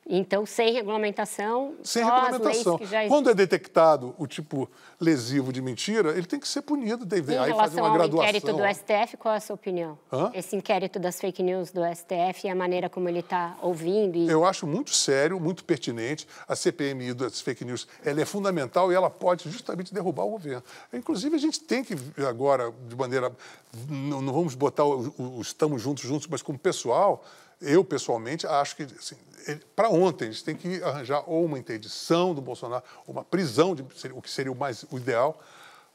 Então, sem regulamentação, sem regulamentação. Quando é detectado o tipo lesivo de mentira, ele tem que ser punido, Tem Em aí relação uma ao graduação. inquérito do STF, qual é a sua opinião? Hã? Esse inquérito das fake news do STF e a maneira como ele está ouvindo? E... Eu acho muito sério, muito pertinente. A CPMI das fake news, ela é fundamental e ela pode justamente derrubar o governo. Inclusive, a gente tem que agora, de maneira... Não, não vamos botar o, o, o estamos juntos, juntos, mas como pessoal eu pessoalmente acho que assim, para ontem eles têm que arranjar ou uma interdição do Bolsonaro, uma prisão, de, o que seria o mais o ideal.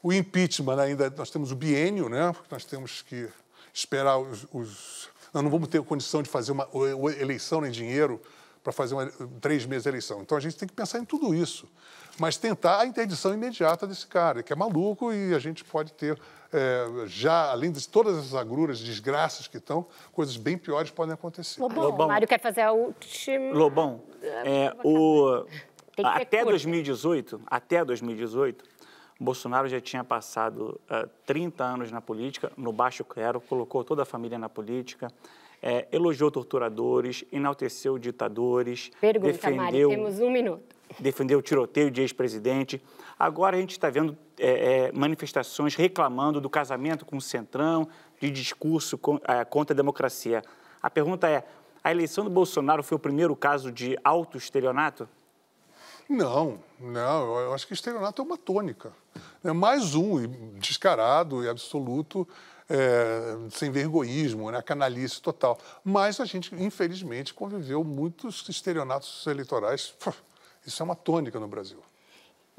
O impeachment né, ainda nós temos o biênio, né? Porque nós temos que esperar os, os nós não vamos ter condição de fazer uma eleição nem dinheiro para fazer uma, três meses de eleição. Então a gente tem que pensar em tudo isso, mas tentar a interdição imediata desse cara, que é maluco e a gente pode ter é, já, além de todas essas agruras, desgraças que estão, coisas bem piores podem acontecer. Lobão, Lobão. Mário quer fazer a última. Lobão, é, é o... até 2018, até 2018, Bolsonaro já tinha passado uh, é, 30 anos na política, no baixo clero, colocou toda a família na política. É, elogiou torturadores, enalteceu ditadores. Pergunta, defendeu, Mari, temos um minuto. Defendeu o tiroteio de ex-presidente. Agora a gente está vendo é, é, manifestações reclamando do casamento com o Centrão, de discurso com, é, contra a democracia. A pergunta é: a eleição do Bolsonaro foi o primeiro caso de auto-estelionato? Não, não. Eu acho que estelionato é uma tônica. É mais um descarado e absoluto, é, sem vergonhismo, né? canalice total. Mas a gente, infelizmente, conviveu muitos estelionatos eleitorais. Isso é uma tônica no Brasil.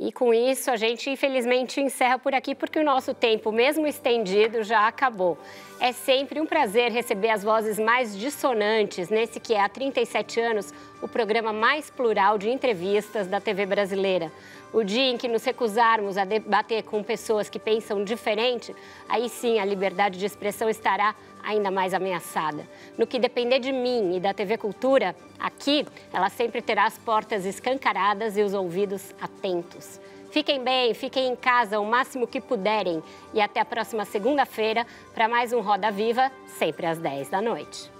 E com isso, a gente infelizmente encerra por aqui, porque o nosso tempo, mesmo estendido, já acabou. É sempre um prazer receber as vozes mais dissonantes nesse que é há 37 anos o programa mais plural de entrevistas da TV brasileira. O dia em que nos recusarmos a debater com pessoas que pensam diferente, aí sim a liberdade de expressão estará ainda mais ameaçada. No que depender de mim e da TV Cultura, aqui ela sempre terá as portas escancaradas e os ouvidos atentos. Fiquem bem, fiquem em casa o máximo que puderem e até a próxima segunda-feira para mais um Roda Viva, sempre às 10 da noite.